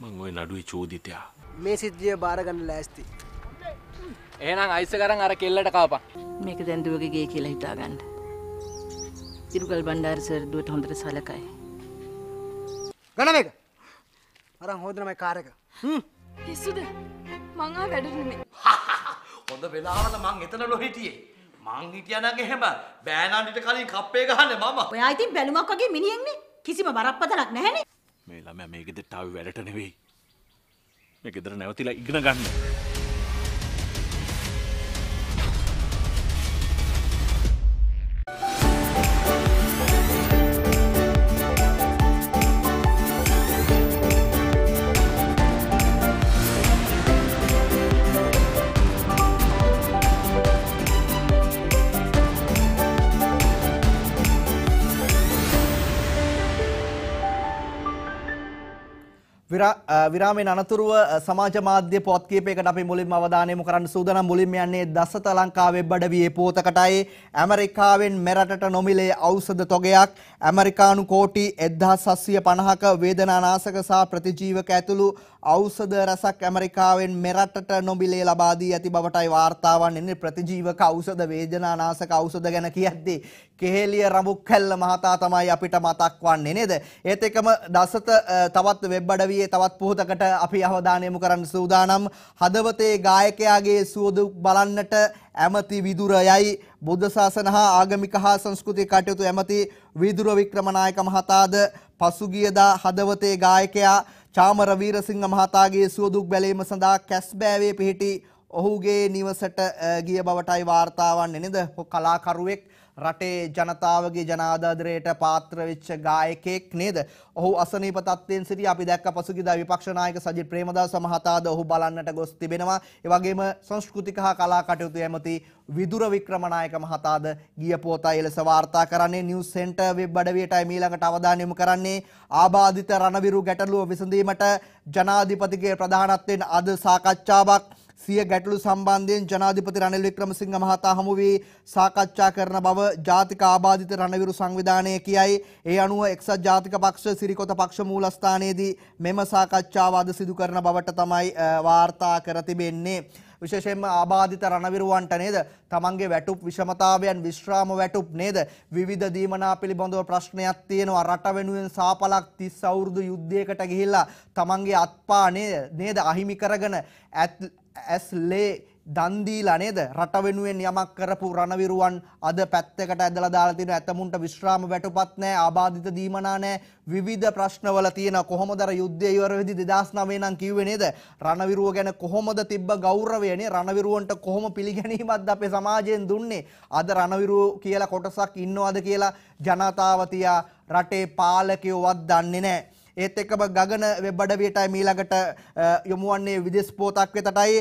මං ওই නඩුවේ චෝදිතයා. මේ සිද්ධිය බාර ගන්න ලෑස්ති. එහෙනම් අයිස කරන් අර කෙල්ලට කාපන්. මේක දැන් දුවගේ ගේ කියලා හිතා ගන්න. තිරුකල් බණ්ඩාර සර් දුවට හොඳට සලකයි. ගණ මේක. අරන් හොදන මේ කාර් එක. හ්ම්. පිස්සුද? මං ආ වැඩ නෙමෙයි. හොඳ වෙලාවල මං එතන ලොහිටියේ. මං හිතනගේ හැම බෑනන්ඩිට කලින් කප්පේ ගහන්න මම. ඔයා ඉතින් බැලුමක් වගේ මිනිහෙක්නේ. කිසිම බරපතලක් නැහැනේ. මේ ළමයා මේ ගෙදරට ආවේ වැඩට නෙවෙයි. මේ ගෙදර නැවතිලා ඉගෙන ගන්න. විරාමෙන් අනතුරුව සමාජ මාධ්‍ය පොත් කීපයකට අපි මුලින්ම අවධානය යොමු කරන්න සූදානම් මුලින්ම යන්නේ දසත ලංකා වෙබ් අඩවියේ පොතකටයි ඇමරිකාවෙන් මෙරටට නොමිලේ ඖෂධ තොගයක් ඇමරිකානු කෝටි 1750ක වේදනානාශක සහ ප්‍රතිජීවක ඇතුළු ඖෂධ රසක් ඇමරිකාවෙන් මෙරටට නොබිලේ ලබා දී ඇති බවටයි වාර්තාවන් එන්නේ ප්‍රතිජීවක ඖෂධ වේදනානාශක ඖෂධ ගැන කියද්දී කෙහෙලිය රඹුක්කැල්ල මහතා තමයි අපිට මතක් වන්නේ නේද ඒත් එකම දසත තවත් වෙබ් අඩවියේ තවත් පුහතකට අපි අවධානය යොමු කරන්න සූදානම් හදවතේ ගායකයාගේ සුවදුක් බලන්නට ඇමති විදුරයයි බුද්ධ ශාසන හා ආගමික හා සංස්කෘතික කටයුතු ඇමති විදුර වික්‍රමනායක මහතාද පසුගියදා හදවතේ ගායකයා චාමර වීරසිංහ මහතාගේ සුවදුක් බැලීම සඳහා කැස්බෑවේ පිහිටි ඔහුගේ නිවසට ගිය බවටයි වාර්තාවන්නේ නේද කලාකරුවෙක් රටේ ජනතාවගේ ජනාධාරයට පාත්‍ර වෙච්ච ගායකයෙක් නේද? ඔහු අසනීප තත්ත්වයෙන් සිටි අපි දැක්ක පසුගියදා විපක්ෂ නායක සජිත් ප්‍රේමදාස මහතාද ඔහු බලන්නට ගොස් තිබෙනවා. ඒ වගේම සංස්කෘතික හා කලා කටයුතු ඇමති විදුර වික්‍රමනායක මහතාද ගිය පෝතයි එලෙස වාර්තා කරන්නේ නිවුස් සෙන්ටර් වෙබ් අඩවියටයි මීළඟට අවධානය යොමු කරන්නේ. ආබාධිත රණවිරු ගැටලුව විසඳීමට ජනාධිපතිගේ ප්‍රධානත්වයෙන් අද සාකච්ඡාවක් සිය ගැටලු සම්බන්ධයෙන් ජනාධිපති රනිල් වික්‍රමසිංහ මහතා හමු වී සාකච්ඡා කරන බව ජාතික ආබාධිත රණවිරු සංවිධානය කියයි. ඒ අනුව එක්සත් ජාතික පක්ෂ සිරිකොත පක්ෂ මූලස්ථානයේදී මෙම සාකච්ඡාව අද සිදු කරන බවට තමයි වාර්තා කර තිබෙන්නේ. විශේෂයෙන්ම ආබාධිත රණවිරුවන්ට නේද තමන්ගේ වැටුප් විෂමතාවයන් විශ්‍රාම වැටුප් නේද විවිධ දීමනා පිළිබඳව ප්‍රශ්නයක් තියෙනවා රට වෙනුවෙන් සාපලක් 30 අවුරුදු යුද්ධයකට ගිහිල්ලා තමන්ගේ අත්පා නේද අහිමි කරගෙන ඇස්ලේ දන්දීලා නේද රට වෙනුවෙන් යමක් කරපු රණවිරුවන් අද පැත්තකට ඇදලා දාලා තියෙන ඇතමුන්ට විශ්‍රාම වැටුපත් නැහැ ආබාධිත දීමනා නැහැ විවිධ ප්‍රශ්නවල තියෙන කොහොමද අර යුද්ධය ඉවර වෙදි 2009 නම් කිව්වේ නේද රණවිරුව ගැන කොහොමද තිබ්බ ගෞරවයනේ රණවිරුවන්ට කොහොම පිළිගැනීමක්ද අපේ සමාජයෙන් දුන්නේ අද රණවිරුව කියලා කොටසක් ඉන්නවද කියලා ජනතාව රටේ පාලකයෝවත් දන්නේ නැහැ ඒත් එක්කම ගගන වෙබ්බඩවියටයි මීළඟට යොමුවන්නේ විදෙස් පෝතක් වෙතටයි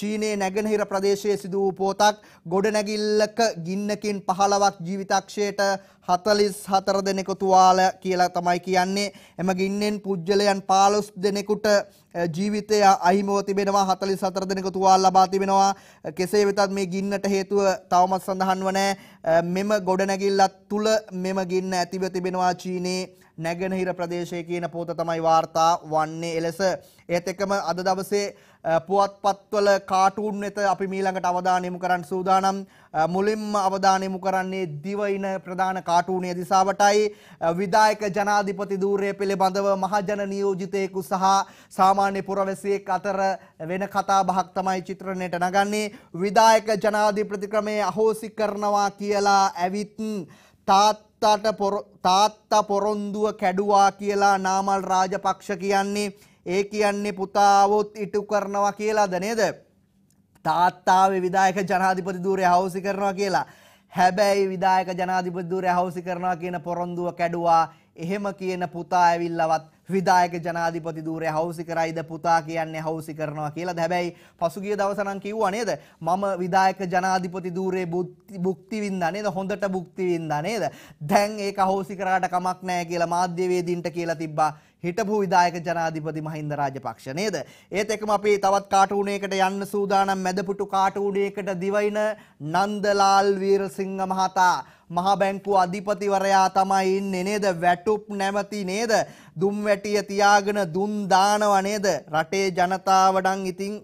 චීනයේ නැගෙනහිර ප්‍රදේශයේ සිදු වූ පෝතක් ගොඩනැගිල්ලක ගින්නකින් 15ක් ජීවිතක්ෂයට 44 දෙනෙකුතු වාල කියලා තමයි කියන්නේ එම ගින්නෙන් පුජ්‍යලයන් 15 දෙනෙකුට ජීවිතය අහිමව තිබෙනවා 44 දෙනෙකු තුවාල ලබා තිබෙනවා කෙසේ වෙතත් මේ ගින්නට හේතුව තවමත් සඳහන් වනෑ මෙම ගොඩනැගිල්ලත් තුල මෙම ගින්න ඇතිව තිබෙනවා චීනයේ නැගෙනහිර ප්‍රදේශය කියන පොත තමයි වාර්තා වන්නේ එලෙස. ඒත් එක්කම අද දවසේ පුවත්පත්වල කාටුන් වෙත අපි මීළඟට අවධානය යොමු කරන්න සූදානම්. මුලින්ම අවධානය යොමු කරන්නේ දිවයින ප්‍රධාන කාටුන්යේ දිසාවටයි. විධායක ජනාධිපති ධූරය පිළිබඳව මහජන නියෝජිතයෙකු සහ සාමාන්‍ය පුරවැසියෙක් අතර වෙන කතා බහක් තමයි චිත්‍රණයට නගන්නේ. විධායක ජනාධිපති ක්‍රමය අහෝසි කරනවා කියලා ඇවිත් තාත් තාත්තට තාත්තා පොරොන්දුව කැඩුවා කියලා නාමල් රාජපක්ෂ කියන්නේ ඒ කියන්නේ පුතාවොත් ඉටු කරනවා කියලාද නේද? තාත්තාවේ විධායක ජනාධිපති ධූරය හවුසි කරනවා කියලා. හැබැයි විධායක ජනාධිපති ධූරය හවුසි කරනවා කියන පොරොන්දුව කැඩුවා. එහෙම කියන පුතා ඇවිල්ලවත් විදායක ජනාධිපති ධූරය හවුසි කරයිද පුතා කියන්නේ හවුසි කරනවා කියලා. හැබැයි පසුගිය දවස නම් කිව්වා නේද? මම විදායක ජනාධිපති ධූරයේ භුක්ති විඳා නේද? හොඳට භුක්ති විඳා නේද? දැන් ඒක හවුසි කරාට කමක් නැහැ කියලා මාධ්‍යවේදීන්ට කියලා තිබ්බා. හිටපු විදායක ජනාධිපති මහින්ද රාජපක්ෂ නේද? ඒත් එක්කම අපි තවත් කාටුණයකට යන්න සූදානම් මැදපුටු කාටුණයකට දිවයින නන්දලාල් වීරසිංහ මහතා මහා බැංකුව අධිපතිවරයා තමයි ඉන්නේ නේද? වැටුප් නැමති නේද? දුම් වැටිය තියාගෙන දුන් දානව නේද? රටේ ජනතාව නම් ඉතින්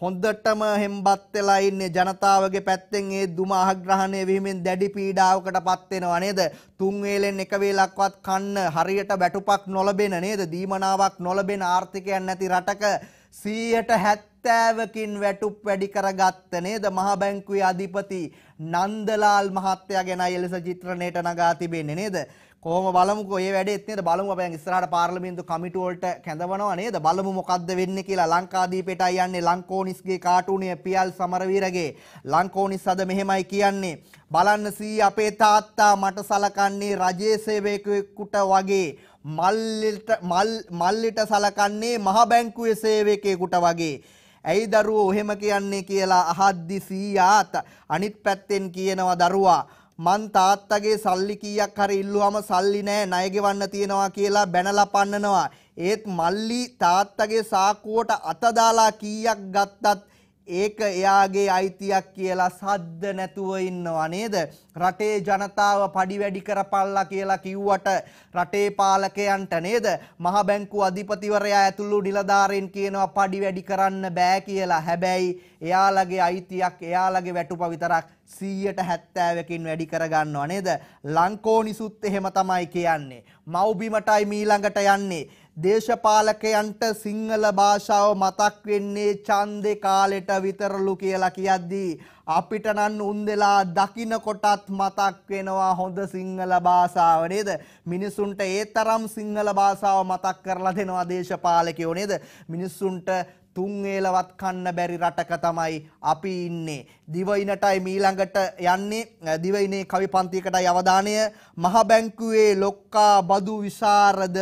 හොඳටම හෙම්බත් වෙලා ඉන්නේ ජනතාවගේ පැත්තෙන් ඒ දුම අහග්‍රහණය වීමෙන් දැඩි පීඩාවකට පත් වෙනවා නේද? තුන් වේලෙන් එක වේලක්වත් කන්න හරියට වැටුපක් නොලබෙන නේද? දීමනාවක් නොලබෙන ආර්ථිකයක් නැති රටක 170කින් වැටුප් වැඩි කරගත්ත නේද? මහා බැංකුවේ අධිපති නන්දලාල් මහත්තයා ගැනයි එලෙස චිත්‍රණයට නගා තිබෙන්නේ නේද? කොහොම බලමුකෝ මේ වැඩේත් නේද බලමු අපි දැන් ඉස්සරහට පාර්ලිමේන්තු කමිටු වලට කැඳවනවා නේද බලමු මොකද්ද වෙන්නේ කියලා ලංකාදීපෙටයි යන්නේ ලංකෝනිස්ගේ කාටුනිය පියල් සමරවීරගේ ලංකෝනිස් අද මෙහෙමයි කියන්නේ බලන්න සී අපේ තාත්තා මට සලකන්නේ රජයේ සේවකයෙකුට වගේ මල්ලිට මල්ලිට සලකන්නේ මහ බැංකුවේ සේවකයෙකුට වගේ ඇයි දරුවෝ එහෙම කියන්නේ කියලා අහද්දි සීයාත් අනිත් පැත්තෙන් කියනවා දරුවා මන් තාත්තගේ සල්ලි කීයක් හරි ඉල්ලුවම සල්ලි නෑ ණය ගෙවන්න තියනවා කියලා බැනලා පන්නනවා. ඒත් මල්ලි තාත්තගේ සාක්කුවට අත දාලා කීයක් ගත්තත් ඒක එයාගේ අයිතියක් කියලා සද්ද නැතුව ඉන්නවා නේද? රටේ ජනතාව padi වැඩි කරපල්ලා කියලා කිව්වට රටේ පාලකයන්ට නේද? මහ බැංකු අධිපතිවරයා ඇතුළු නිලධාරීන් කියනවා padi වැඩි කරන්න බෑ කියලා. හැබැයි එයාලගේ අයිතියක් එයාලගේ වැටුප විතරක් 170කින් වැඩි කරගන්නවා නේද? ලංකෝනිසුත් එහෙම තමයි කියන්නේ. මව්බිමටයි මීළඟට යන්නේ. දේශපාලකයන්ට සිංහල භාෂාව මතක් වෙන්නේ ඡන්දේ කාලෙට විතරලු කියලා කියද්දී අපිට නම් උන්දලා දකින කොටත් මතක් වෙනවා හොඳ සිංහල භාෂාව නේද මිනිසුන්ට ඒ තරම් සිංහල භාෂාව මතක් කරලා දෙනවා දේශපාලකයෝ නේද මිනිසුන්ට තුන් වේලවත් කන්න බැරි රටක තමයි අපි ඉන්නේ. දිවයිනටයි මීළඟට යන්නේ දිවයිනේ කවි පන්තියකටයි අවධානය. මහ බැංකුවේ ලොක්කා බදු විසරද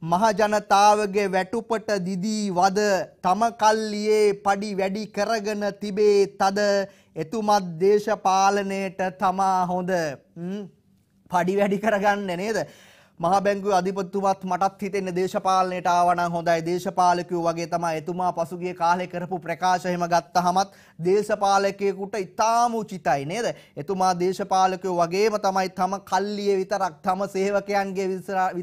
මහජනතාවගේ වැටුපට දිදී වද තම කල්ලියේ පඩි වැඩි කරගෙන තිබේ තද එතුමත් දේශපාලනයට තමා හොඳ පඩි වැඩි කරගන්න නේද මහ බැංගු අධිපතිතුමත් මටත් හිතෙන්නේ දේශපාලනයට ආවනම් හොඳයි දේශපාලකයෝ වගේ තමයි එතුමා පසුගිය කාලේ කරපු ප්‍රකාශ එහෙම ගත්තහමත් දේශපාලකයෙකුට ඉතාම උචිතයි නේද එතුමා දේශපාලකයෝ වගේම තමයි තම කල්ලියේ විතරක් තම සේවකයන්ගේ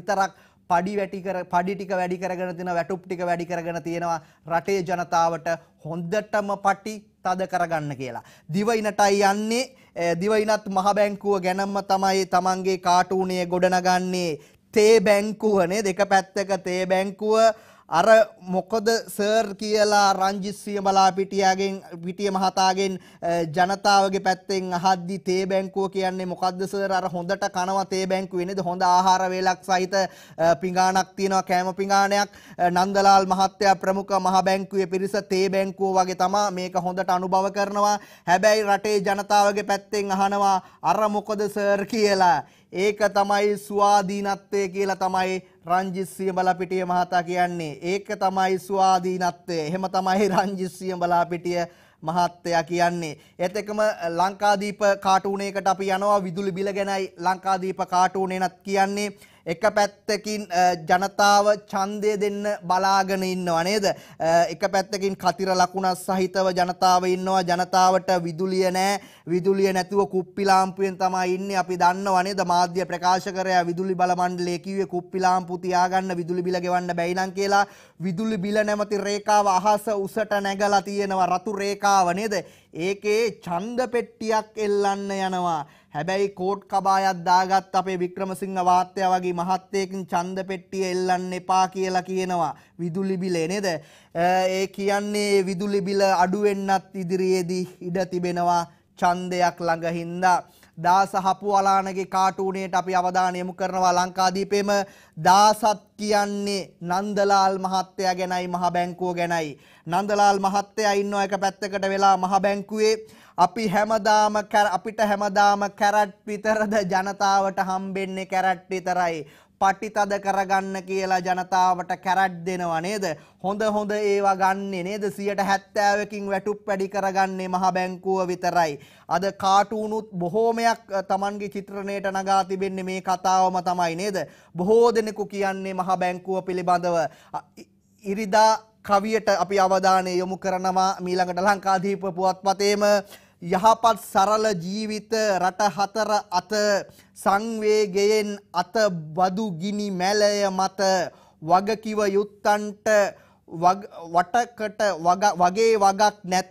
විතරක් පඩි වැටි කර පඩි ටික වැඩි කරගෙන තියෙනවා වැටුප් ටික වැඩි කරගෙන තියෙනවා රටේ ජනතාවට හොඳටම පටි තද කරගන්න කියලා. දිවයිනටයි යන්නේ දිවයිනත් මහ බැංකුව ගැනම තමයි Tamange කාටුණේ ගොඩනගන්නේ තේ බැංකුව නේද? එක පැත්තක තේ බැංකුව අර මොකද සර් කියලා රංජිත් සියඹලා පිටියගෙන් පිටිය මහතාගෙන් ජනතාවගේ පැත්තෙන් අහද්දි තේ බැංකුව කියන්නේ මොකද්ද සර් අර හොඳට කනවා තේ බැංකුවේ නේද හොඳ ආහාර වේලක් සහිත පිඟානක් තියෙනවා කෑම පිඟානයක් නන්දලාල් මහත්තයා ප්‍රමුඛ මහ බැංකුවේ පිරිස තේ බැංකුව වගේ තමයි මේක හොඳට අනුභව කරනවා හැබැයි රටේ ජනතාවගේ පැත්තෙන් අහනවා අර මොකද සර් කියලා ඒක තමයි ස්වාධීනත්වය කියලා තමයි රංජිත් සියඹලාපිටිය මහතා කියන්නේ. ඒක තමයි ස්වාධීනත්වය. එහෙම තමයි රංජිත් සියඹලාපිටිය මහත්තයා කියන්නේ. ඒත් එකම ලංකාදීප කාටුන් එකට අපි යනවා විදුලි බිල ගැනයි ලංකාදීප කාටුන් එනත් කියන්නේ. එක පැත්තකින් ජනතාව ඡන්දය දෙන්න බලාගෙන ඉන්නවා නේද? එක පැත්තකින් කතිර ලකුණක් සහිතව ජනතාව ඉන්නවා. ජනතාවට විදුලිය නැහැ. විදුලිය නැතුව කුප්පි ලාම්පුවෙන් තමයි ඉන්නේ. අපි දන්නවා නේද? මාධ්‍ය ප්‍රකාශකරයා විදුලි බල මණ්ඩලයේ කිව්වේ කුප්පි ලාම්පු තියාගන්න විදුලි බිල ගෙවන්න බැයි නම් කියලා. විදුලි බිල නැමැති රේඛාව අහස උසට නැගලා තියෙනවා. රතු රේඛාව නේද? ඒකේ ඡන්ද පෙට්ටියක් එල්ලන්න යනවා. හැබැයි කෝට් කබායක් දාගත් අපේ වික්‍රමසිංහ වාත්‍ය වගේ මහත්තයකින් ඡන්ද පෙට්ටිය එල්ලන්න එපා කියලා කියනවා. විදුලි බිලේ නේද? ඒ කියන්නේ විදුලි බිල අඩු වෙන්නත් ඉදිරියේදී ඉඩ තිබෙනවා ඡන්දයක් ළඟ හින්දා. දාස හපුවලානගේ කාටූනයට අපි අවධානය යොමු කරනවා ලංකාදීපේම දාසත් කියන්නේ නන්දලාල් මහත්තයා ගැනයි මහ බැංකුව ගැනයි නන්දලාල් මහත්තයා ඉන්නවා එක පැත්තකට වෙලා මහ බැංකුවේ අපි හැමදාම අපිට හැමදාම කැරට් විතරද ජනතාවට හම්බෙන්නේ කැරට් විතරයි. පටිතද කරගන්න කියලා ජනතාවට කැරට් දෙනවා නේද හොඳ හොඳ ඒවා ගන්නේ නේද 170කින් වැටුප් වැඩි කරගන්නේ මහ බැංකුව විතරයි අද කාටුනුත් බොහෝමයක් Tamanගේ චිත්‍රණයට නගා තිබෙන්නේ මේ කතාවම තමයි නේද බොහෝ දෙනෙකු කියන්නේ මහ බැංකුව පිළිබඳව ඉරිදා කවියට අපි අවධානය යොමු කරනවා මීළඟට ලංකාදීප පුවත්පතේම යහපත් සරල ජීවිත රට හතර අත සංවේගයෙන් අත බදු ගිනි මැලය මත වගකිව යුත්තන්ට වටකට වගේ වගක් නැත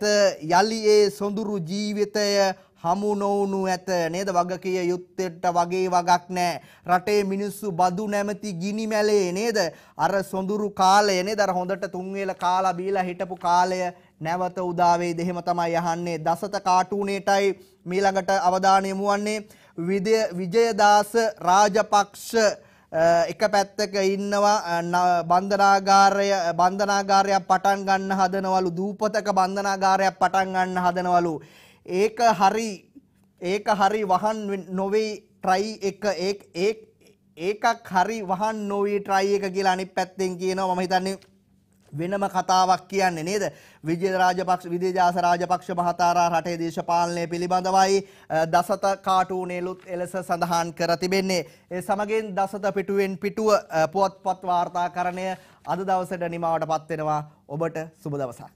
යලි ඒ සොඳුරු ජීවිතය හමු නොවුණු ඇත නේද වගකිය යුත්තෙට වගේ වගක් නෑ රටේ මිනිස්සු බදු නැමති ගිනි මැලේ නේද අර සොඳුරු කාලය නේද අර හොඳට තුන් වේල කාලා බීලා හිටපු කාලය නැවත උදාවේ දෙහෙම තමයි යහන්නේ දසත කාටුනේටයි මීළඟට අවධානය යොමුවන්නේ විජයදාස රාජපක්ෂ එක පැත්තක ඉන්නවා බන්ධනාගාරය බන්ධනාගාරයක් පටන් ගන්න හදනවලු දූපතක බන්ධනාගාරයක් පටන් ගන්න හදනවලු ඒක හරි ඒක හරි වහන් නොවේ ට්‍රයි එක ඒකක් හරි වහන් නොවී ට්‍රයි එක කියලා අනිත් පැත්තෙන් කියනවා මම හිතන්නේ වෙනම කතාවක් කියන්නේ නේද විජේරාජපක්ෂ විදේජාස රාජපක්ෂ මහතාරා රටේ දේශපාලනය පිළිබඳවයි දසත කාටූනේලුත් එලෙස සඳහන් කර තිබෙන්නේ ඒ සමගින් දසත පිටුවෙන් පිටුව පුවත්පත් වාර්තාකරණය අද දවසට නිමාවට පත් වෙනවා ඔබට සුබ දවසක්